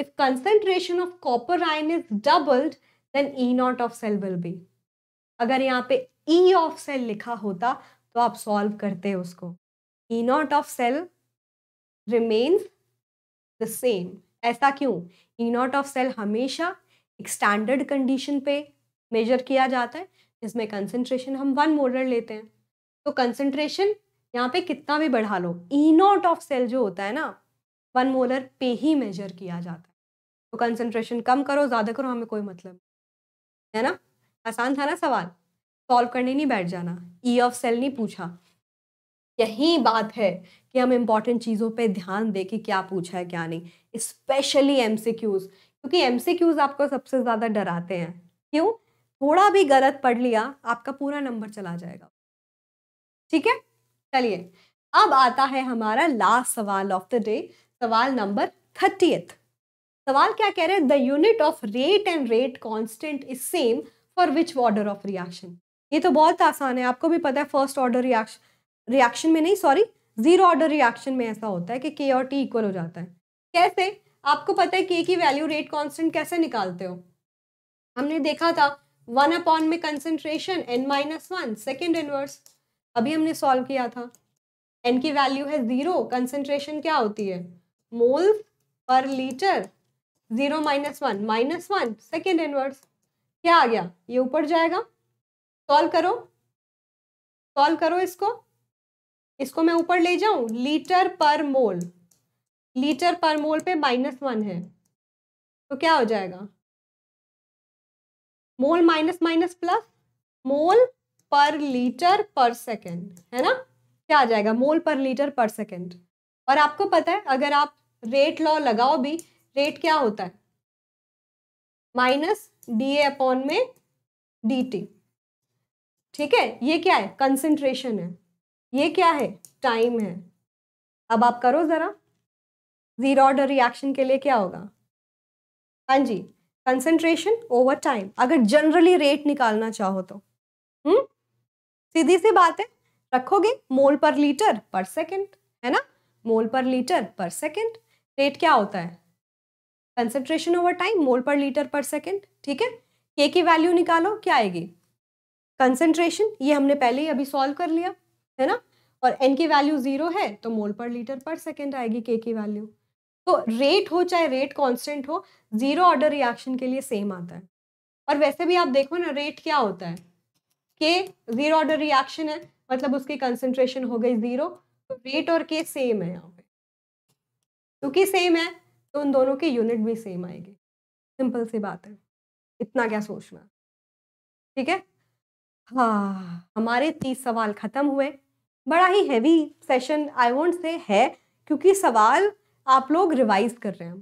if concentration of copper ion is doubled then E naught of cell will be अगर यहाँ पे ई ऑफ सेल लिखा होता तो आप सॉल्व करते उसको E naught of cell remains the same ऐसा क्यों ई नॉट ऑफ सेल हमेशा एक स्टैंडर्ड कंडीशन पे मेजर किया जाता है जिसमें कंसनट्रेशन हम वन मोलर लेते हैं तो कंसनट्रेशन यहाँ पे कितना भी बढ़ा लो ई नॉट ऑफ सेल जो होता है ना वन मोलर पे ही मेजर किया जाता है तो कंसनट्रेशन कम करो ज़्यादा करो हमें कोई मतलब है ना आसान था ना सवाल सॉल्व करने नहीं बैठ जाना ई ऑफ सेल नहीं पूछा यही बात है कि हम इम्पॉर्टेंट चीज़ों पे ध्यान दें कि क्या पूछा है क्या नहीं स्पेशली एम क्योंकि एम आपको सबसे ज़्यादा डराते हैं क्यों थोड़ा भी गलत पढ़ लिया आपका पूरा नंबर चला जाएगा ठीक है चलिए अब आता है हमारा लास्ट सवाल ऑफ द डे सवाल नंबर थर्टीथ सवाल क्या कह रहे हैं the unit of rate and rate constant is same for which order of reaction ये तो बहुत आसान है आपको भी पता है फर्स्ट ऑर्डर रिएक्शन रिएक्शन में नहीं सॉरी जीरो ऑर्डर रिएक्शन में ऐसा होता है कि के और टी इक्वल हो जाता है कैसे आपको पता है के की वैल्यू रेट कांस्टेंट कैसे निकालते हो हमने देखा था वन अपॉन में concentration N minus one second inverse अभी हमने सॉल्व किया था एन की वैल्यू है जीरो कंसेंट्रेशन क्या होती है मोल पर litre zero minus one minus one second inverse क्या आ गया ये ऊपर जाएगा सॉल्व करो सॉल्व करो इसको इसको मैं ऊपर ले जाऊं litre per mole litre per मोल पे माइनस वन है तो क्या हो जाएगा mole minus minus plus mole पर लीटर पर सेकेंड है ना क्या आ जाएगा मोल पर लीटर पर सेकेंड और आपको पता है अगर आप रेट लॉ लगाओ भी रेट क्या होता है माइनस डी ए अपॉन में डी टी ठीक है ये क्या है कंसेंट्रेशन है ये क्या है टाइम है अब आप करो ज़रा ज़ीरो ऑर्डर रिएक्शन के लिए क्या होगा हाँ जी कंसनट्रेशन ओवर टाइम अगर जनरली रेट निकालना चाहो तो हम्म सीधी सी बात है रखोगे मोल पर लीटर पर सेकंड है ना मोल पर लीटर पर सेकंड रेट क्या होता है कंसेंट्रेशन ओवर टाइम मोल पर लीटर पर सेकंड ठीक है के की वैल्यू निकालो क्या आएगी कंसेंट्रेशन ये हमने पहले ही अभी सॉल्व कर लिया है ना और एन की वैल्यू जीरो है तो मोल पर लीटर पर सेकेंड आएगी के की वैल्यू तो रेट हो चाहे रेट कॉन्स्टेंट हो जीरो ऑर्डर रिएक्शन के लिए सेम आता है और वैसे भी आप देखो ना रेट क्या होता है के जीरो ऑर्डर रिएक्शन है मतलब उसकी कंसेंट्रेशन हो गई जीरो तो रेट और के सेम है यहाँ पे क्योंकि सेम है तो उन दोनों के यूनिट भी सेम आएगी सिंपल सी बात है इतना क्या सोचना ठीक है हाँ हमारे तीस सवाल खत्म हुए बड़ा ही heavy session I want say है क्योंकि सवाल आप लोग रिवाइज कर रहे हैं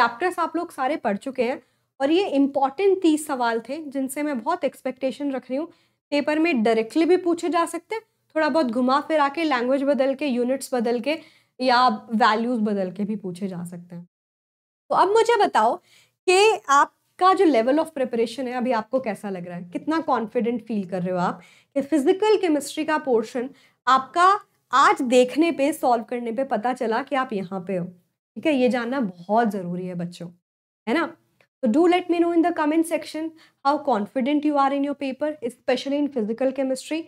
चैप्टर्स आप लोग सारे पढ़ चुके हैं और ये इम्पॉर्टेंट तीस सवाल थे जिनसे मैं बहुत एक्सपेक्टेशन रख रही हूँ पेपर में डायरेक्टली भी पूछे जा सकते हैं थोड़ा बहुत घुमा फिरा के लैंग्वेज बदल के यूनिट्स बदल के या वैल्यूज़ बदल के भी पूछे जा सकते हैं तो अब मुझे बताओ कि आपका जो लेवल ऑफ प्रिपरेशन है अभी आपको कैसा लग रहा है कितना कॉन्फिडेंट फील कर रहे हो आप कि फिजिकल केमिस्ट्री का पोर्शन आपका आज देखने पे सॉल्व करने पे पता चला कि आप यहाँ पे हो ठीक है ये जानना बहुत ज़रूरी है बच्चों है ना तो do let me know in the comment section how confident you are in your paper specially in physical chemistry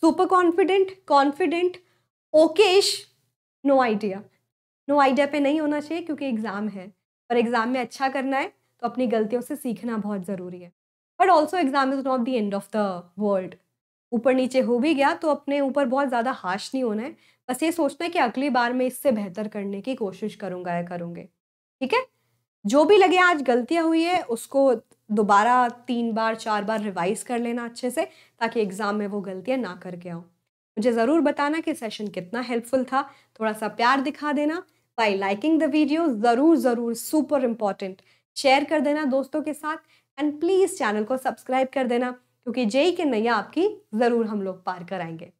super confident confident okayish no idea no idea पे नहीं होना चाहिए क्योंकि एग्ज़ाम है पर एग्ज़ाम में अच्छा करना है तो अपनी गलतियों से सीखना बहुत ज़रूरी है but also exam is not the end of the world ऊपर नीचे हो भी गया तो अपने ऊपर बहुत ज़्यादा हाश नहीं होना है बस ये सोचना है कि अगली बार मैं इससे बेहतर करने की कोशिश करूँगा या करूँगे ठीक है जो भी लगे आज गलतियाँ हुई है उसको दोबारा तीन बार चार बार रिवाइज कर लेना अच्छे से ताकि एग्ज़ाम में वो गलतियाँ ना करके आऊँ मुझे ज़रूर बताना कि सेशन कितना हेल्पफुल था थोड़ा सा प्यार दिखा देना बाई लाइकिंग द वीडियो ज़रूर ज़रूर सुपर इम्पॉर्टेंट शेयर कर देना दोस्तों के साथ एंड प्लीज़ चैनल को सब्सक्राइब कर देना क्योंकि जेई के नैया आपकी ज़रूर हम लोग पार कराएंगे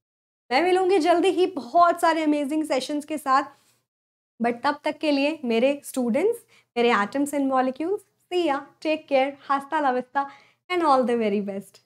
मैं मिलूंगी जल्दी ही बहुत सारे अमेजिंग सेशंस के साथ बट तब तक के लिए मेरे स्टूडेंट्स मेरे atoms and molecules see ya take care hasta la vista and all the very best